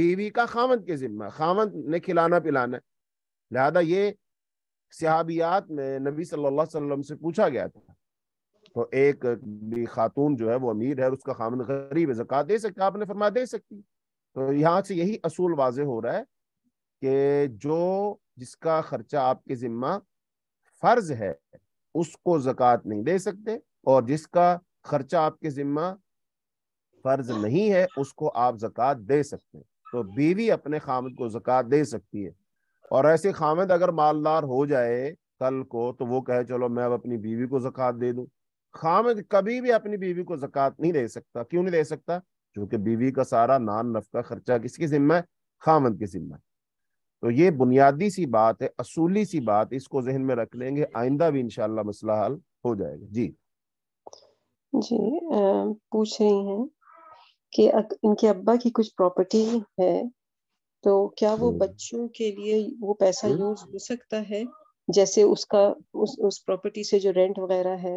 बीवी का खामद के जिम्मा खामद ने खिलाना पिलाना लिहाजा ये सिहाबियात में नबी सल्लल्लाहु अलैहि वसल्लम से पूछा गया था तो एक खातून जो है वो अमीर है उसका खामद गरीब है जक़ात दे सकती आपने फरमाया दे सकती तो यहाँ से यही असूल वाज हो रहा है कि जो जिसका खर्चा आपके ज़िम्मा फ़र्ज है उसको जक़ात नहीं दे सकते और जिसका खर्चा आपके ज़िम्मा फ़र्ज नहीं है उसको आप जक़ात दे सकते हैं तो बीवी अपने खामद को जक़ात दे सकती है और ऐसे खामद अगर मालदार हो जाए कल को तो वो कहे चलो मैं अब अपनी बीवी को जक़ात दे दूँ खामद कभी भी अपनी बीवी को जक़ात नहीं दे सकता क्यों नहीं दे सकता चूंकि बीवी का सारा नान नफका खर्चा किसकी जिम्मा है खामद की जिम्मा है तो ये बुनियादी सी बात है असूली सी बात इसको जहन में रख लेंगे आइंदा भी इनशाला मसला हल हो जाएगा जी जी आ, पूछ रही हैं कि इनके अब्बा की कुछ प्रॉपर्टी है तो क्या वो हम्म। बच्चों के लिए वो पैसा हम्म। यूज हो सकता है जैसे उसका उस उस प्रॉपर्टी से जो रेंट वगैरह है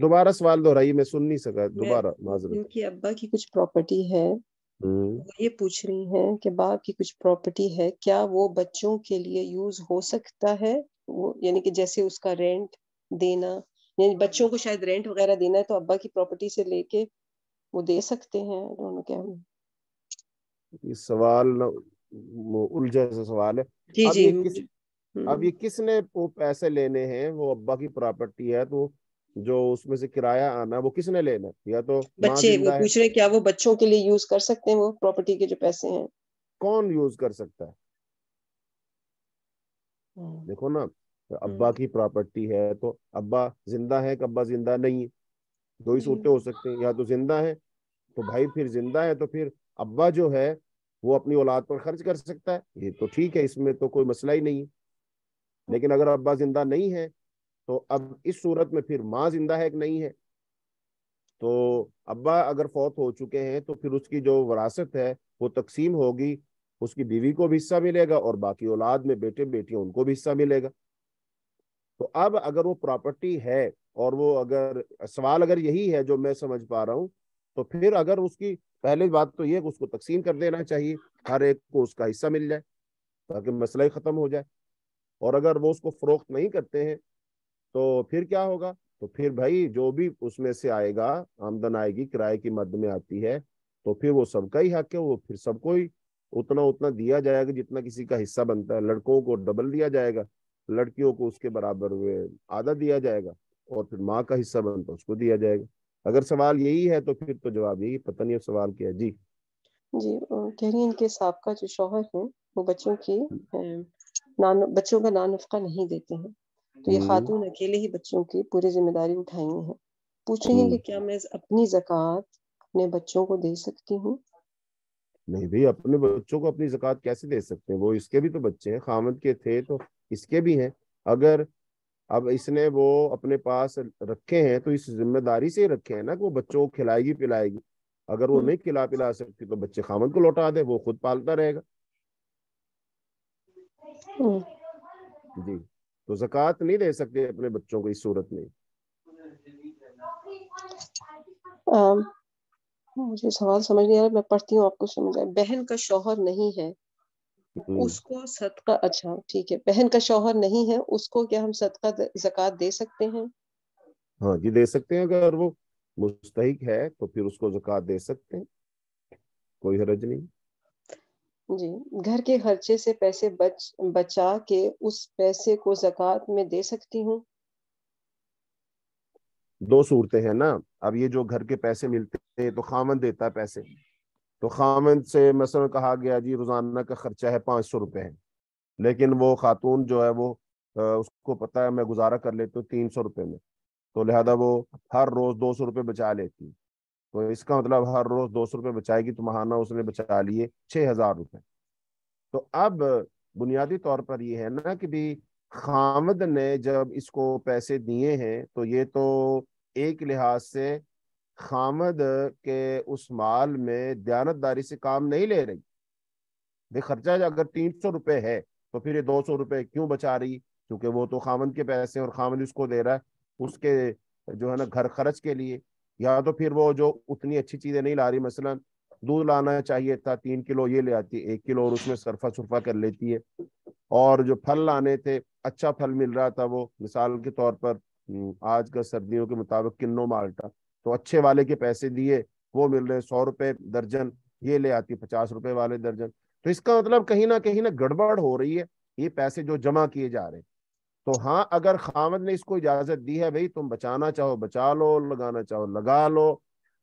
दोबारा सवाल दोहराइए मैं सुन नहीं सका दोबारा माजरत क्योंकि अब्बा की कुछ प्रॉपर्टी है वो हम्म। तो ये पूछ रही हैं कि बाप की कुछ प्रॉपर्टी है क्या वो बच्चों के लिए यूज हो सकता है वो यानी कि जैसे उसका रेंट देना यानी बच्चों को शायद रेंट वगैरह देना है तो अब्बा की प्रॉपर्टी से लेके वो दे सकते हैं दोनों क्या है? ये सवाल उलझा सा सवाल है जी अब जी ये हम्म। किस, अब ये किसने वो पैसे लेने हैं वो अब्बा की प्रॉपर्टी है तो जो उसमें से किराया आना वो किसने लेना या तो बच्चे वो पूछ रहे क्या वो बच्चों के लिए यूज कर सकते हैं वो प्रॉपर्टी के जो पैसे हैं कौन यूज कर सकता है हम्म। देखो ना तो अब्बा हम्म। की प्रॉपर्टी है तो अब्बा जिंदा है कि अब्बा जिंदा नहीं है दो ही हम्म। सोते हो सकते हैं या तो जिंदा है तो भाई फिर जिंदा है तो फिर अब्बा जो है वो अपनी औलाद पर खर्च कर सकता है ये तो ठीक है इसमें तो कोई मसला ही नहीं है लेकिन अगर अब्बा जिंदा नहीं है तो अब इस सूरत में फिर माँ जिंदा है कि नहीं है तो अब्बा अगर फौत हो चुके हैं तो फिर उसकी जो वरासत है वो तकसीम होगी उसकी बीवी को भी हिस्सा मिलेगा और बाकी औलाद में बेटे बेटियां उनको भी हिस्सा मिलेगा तो अब अगर वो प्रॉपर्टी है और वो अगर सवाल अगर यही है जो मैं समझ पा रहा हूँ तो फिर अगर उसकी पहले बात तो ये है कि उसको तकसीम कर देना चाहिए हर एक को उसका हिस्सा मिल जाए ताकि मसला ही ख़त्म हो जाए और अगर वो उसको फरोख्त नहीं करते हैं तो फिर क्या होगा तो फिर भाई जो भी उसमें से आएगा आमदन आएगी किराए की मद में आती है तो फिर वो सबका ही हक है वो फिर सबको ही उतना उतना दिया जाएगा जितना किसी का हिस्सा बनता है लड़कों को डबल दिया जाएगा लड़कियों को उसके बराबर आधा दिया जाएगा और फिर माँ का हिस्सा बनता है उसको दिया जाएगा अगर सवाल यही है तो फिर तो जवाब यही पता नहीं सवाल क्या है जी जी कह रही इनके साहब का जो शोहर है वो बच्चों की नान बच्चों का नानफका नहीं देते हैं तो ये हम्म। खातून अकेले ही बच्चों की पूरी जिम्मेदारी उठाई है पूछ रही है कि हम्म। क्या मैं अपनी जक़ात अपने बच्चों को दे सकती हूँ नहीं भाई अपने बच्चों को अपनी जक़ात कैसे दे सकते हैं वो इसके भी तो बच्चे हैं खामद के थे तो इसके भी हैं अगर अब इसने वो अपने पास रखे हैं तो इस जिम्मेदारी से रखे हैं ना कि वो बच्चों को खिलाएगी पिलाएगी अगर वो हम्म। नहीं खिला पिला सकती तो बच्चे खामद को लौटा दे वो खुद पालता रहेगा जी तो जक़ात नहीं दे सकते अपने बच्चों को इस सूरत में आ, मुझे सवाल समझ नहीं आ रहा मैं पढ़ती हूँ आपको समझ आए बहन का शोहर नहीं है हम्म। उसको सदका अच्छा ठीक है बहन का शोहर नहीं है उसको क्या हम सदका जक़ात दे सकते हैं हाँ जी दे सकते हैं अगर वो मुस्तक है तो फिर उसको जक़ात दे सकते हैं कोई हरज नहीं जी घर के खर्चे से पैसे बच बचा के उस पैसे को जक़ात में दे सकती हूँ दो सूरतें हैं ना अब ये जो घर के पैसे मिलते हैं तो खामन देता है पैसे तो खामन से मसल कहा गया जी रोजाना का खर्चा है पांच सौ रुपए है लेकिन वो खातून जो है वो उसको पता है मैं गुजारा कर लेती हूँ तीन सौ रुपये में तो लिहाजा वो हर रोज दो सौ रुपये बचा लेती है तो इसका मतलब हर रोज दो सौ रुपये बचाएगी तो महाना उसने बचा लिए छः हजार रुपये तो अब बुनियादी तौर पर यह है ना कि भी खामद ने जब इसको पैसे दिए हैं तो ये तो एक लिहाज से खामद के उस माल में दयानतदारी से काम नहीं ले रही भाई खर्चा अगर तीन सौ रुपये है तो फिर ये दो सौ रुपये क्यों बचा रही क्योंकि वो तो खामद के पैसे और खामद उसको दे रहा है उसके जो है ना घर खर्च के लिए या तो फिर वो जो उतनी अच्छी चीजें नहीं ला रही मसलन दूध लाना चाहिए था तीन किलो ये ले आती है एक किलो और उसमें सरफा सुरफा कर लेती है और जो फल लाने थे अच्छा फल मिल रहा था वो मिसाल के तौर पर हम्म, आज का सर्दियों के मुताबिक किन्नो माल्टा तो अच्छे वाले के पैसे दिए वो मिल रहे सौ रुपये दर्जन ये ले आती पचास रुपए वाले दर्जन तो इसका मतलब कहीं ना कहीं ना गड़बड़ हो रही है ये पैसे जो जमा किए जा रहे हैं तो हाँ अगर खामद ने इसको इजाजत दी है भाई तुम बचाना चाहो बचा लो लगाना चाहो लगा लो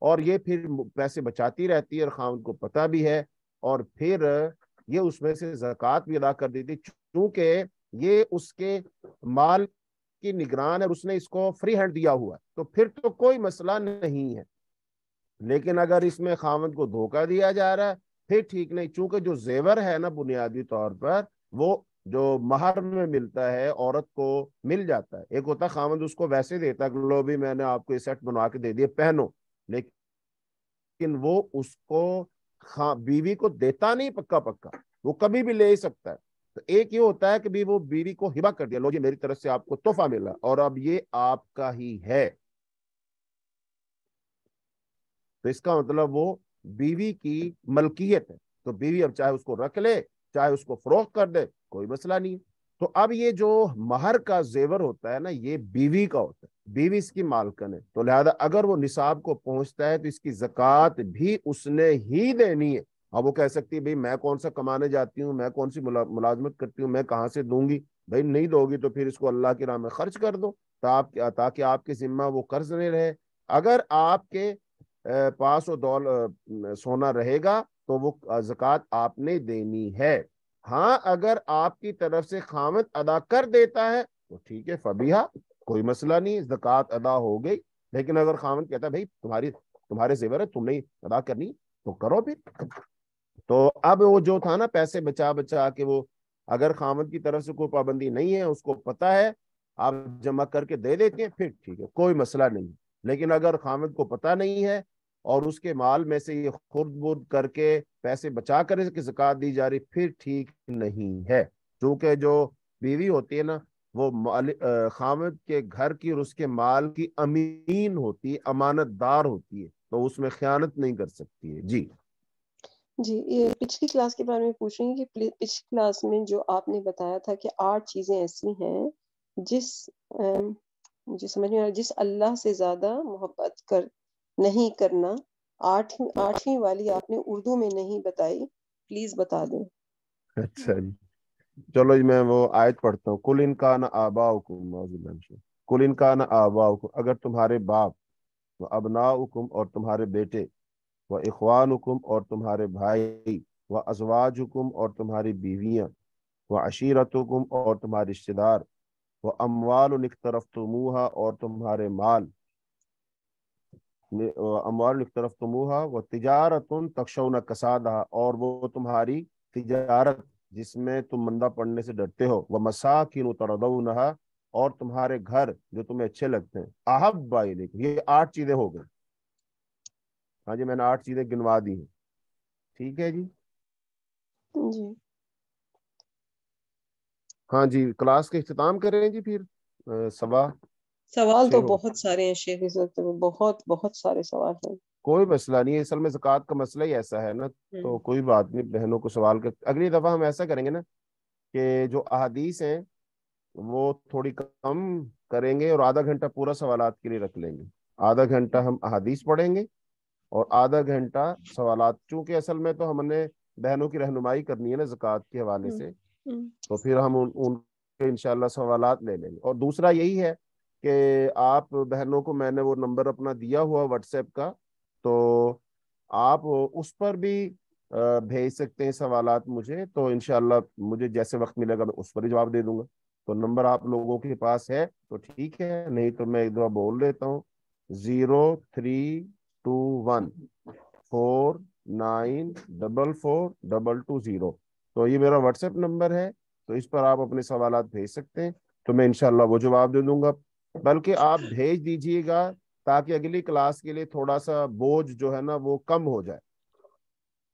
और ये फिर पैसे बचाती रहती है और खामद को पता भी है और फिर ये उसमें से जक़ात भी अदा कर देती चूंकि ये उसके माल की निगरान है उसने इसको फ्री हैंड दिया हुआ तो फिर तो कोई मसला नहीं है लेकिन अगर इसमें खामद को धोखा दिया जा रहा है फिर ठीक नहीं चूंकि जो जेवर है ना बुनियादी तौर पर वो जो महर में मिलता है औरत को मिल जाता है एक होता खामद उसको वैसे देता लो भी मैंने आपको ये सेट बनवा के दे दिए पहनो लेकिन वो उसको खा बीवी को देता नहीं पक्का पक्का वो कभी भी ले ही सकता है तो एक ये होता है कि भी वो बीवी को हिबा कर दिया लो जी मेरी तरफ से आपको तोहफा मिला और अब ये आपका ही है तो इसका मतलब वो बीवी की मलकियत है तो बीवी अब चाहे उसको रख ले चाहे उसको फरोख कर दे कोई मसला नहीं तो अब ये जो महर का जेवर होता है ना ये बीवी का होता है बीवी इसकी मालकन है तो लिहाजा अगर वो निसाब को पहुंचता है तो इसकी जक़ात भी उसने ही देनी है अब वो कह सकती है भाई मैं कौन सा कमाने जाती हूँ मैं कौन सी मुला, मुलाजमत करती हूँ मैं कहाँ से दूंगी भाई नहीं दोगी तो फिर इसको अल्लाह के नाम में खर्च कर दो ताकि ताकि आपके जिम्मा वो कर्ज नहीं रहे अगर आपके पास वो दौल सोना रहेगा तो वो जक़ात आपने देनी है हाँ अगर आपकी तरफ से खामत अदा कर देता है तो ठीक है फबीहा कोई मसला नहीं जक़ात अदा हो गई लेकिन अगर खामत कहता है भाई तुम्हारी तुम्हारे जेवर है तुमने अदा करनी तो करो फिर तो अब वो जो था ना पैसे बचा बचा के वो अगर खामद की तरफ से कोई पाबंदी नहीं है उसको पता है आप जमा करके दे देते हैं फिर ठीक है कोई मसला नहीं लेकिन अगर खामद को पता नहीं है और उसके माल में से ये खुर्द बुर्द करके पैसे बचा कर इसकी जक़ात दी जा रही फिर ठीक नहीं है चूँकि जो बीवी होती है ना वो खामद के घर की और उसके माल की अमीन होती है अमानतदार होती है तो उसमें ख्यानत नहीं कर सकती है जी जी ये पिछली क्लास के बारे में पूछ रही है कि पिछली क्लास में जो आपने बताया था कि आठ चीजें ऐसी हैं जिस मुझे समझ में आ रहा जिस अल्लाह से ज्यादा मोहब्बत कर नहीं करना आठ आठवीं वाली आपने उर्दू में नहीं बताई प्लीज बता दें अच्छा जी चलो जी मैं वो आयत पढ़ता हूँ कुल इनका इनकान आबाकुम कुल इनकान आबाकुम अगर तुम्हारे बाप व अबना हुकुम और तुम्हारे बेटे व इखवान हुकुम और तुम्हारे भाई व अजवाज हुकुम और तुम्हारी बीवियाँ व अशीरत हुकुम और तुम्हारे रिश्तेदार व अमवाल तरफ तुमूहा और तुम्हारे माल अमवार तरफ तुमूहा व तजारत तकशौन कसादा और वो तुम्हारी तजारत जिसमें तुम मंदा पड़ने से डरते हो वह मसाकिन तरदौनहा और तुम्हारे घर जो तुम्हें अच्छे लगते हैं आहब ये आठ चीजें हो गई हाँ जी मैंने आठ चीजें गिनवा दी हैं ठीक है जी जी हाँ जी क्लास के अख्ताम करें जी फिर सवा सवाल तो बहुत सारे हैं शेख तो बहुत बहुत सारे सवाल हैं कोई मसला नहीं है असल में जक़ात का मसला ही ऐसा है ना तो हम्म। कोई बात नहीं बहनों को सवाल कर अगली दफ़ा हम ऐसा करेंगे ना कि जो अहदीस हैं वो थोड़ी कम करेंगे और आधा घंटा पूरा सवाल के लिए रख लेंगे आधा घंटा हम अहदीस पढ़ेंगे और आधा घंटा सवाल चूंकि असल में तो हमने बहनों की रहनुमाई करनी है ना जक़ात के हवाले हम्म, से हम्म। तो फिर हम उन, उनके इनशाला सवाल ले लेंगे और दूसरा यही है कि आप बहनों को मैंने वो नंबर अपना दिया हुआ व्हाट्सएप का तो आप उस पर भी भेज सकते हैं सवाल मुझे तो इनशाला मुझे जैसे वक्त मिलेगा मैं उस पर ही जवाब दे दूंगा तो नंबर आप लोगों के पास है तो ठीक है नहीं तो मैं एक दफा बोल देता हूँ zero three two one four nine double four double two zero तो ये मेरा व्हाट्सएप नंबर है तो इस पर आप अपने सवाल भेज सकते हैं तो मैं इनशाला वो जवाब दे दूंगा बल्कि आप भेज दीजिएगा ताकि अगली क्लास के लिए थोड़ा सा बोझ जो है ना वो कम हो जाए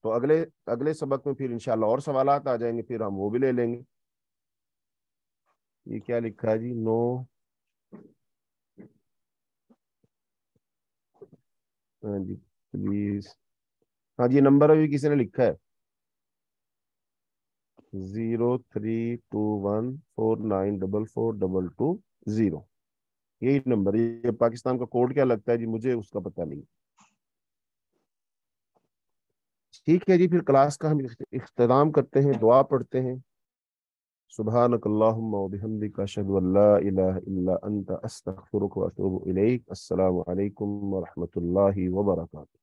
तो अगले अगले सबक में फिर इंशाल्लाह और सवाल आ जाएंगे फिर हम वो भी ले लेंगे ये क्या लिखा है जी नो हाँ जी प्लीज हाँ जी नंबर अभी किसी ने लिखा है zero three two one four nine double four double two zero यही नंबर ये पाकिस्तान का कोड क्या लगता है जी मुझे उसका पता नहीं ठीक है जी फिर क्लास का हम इख्ताम करते हैं दुआ पढ़ते हैं सुबहानकल्लाबिहमदिका वरहमत ला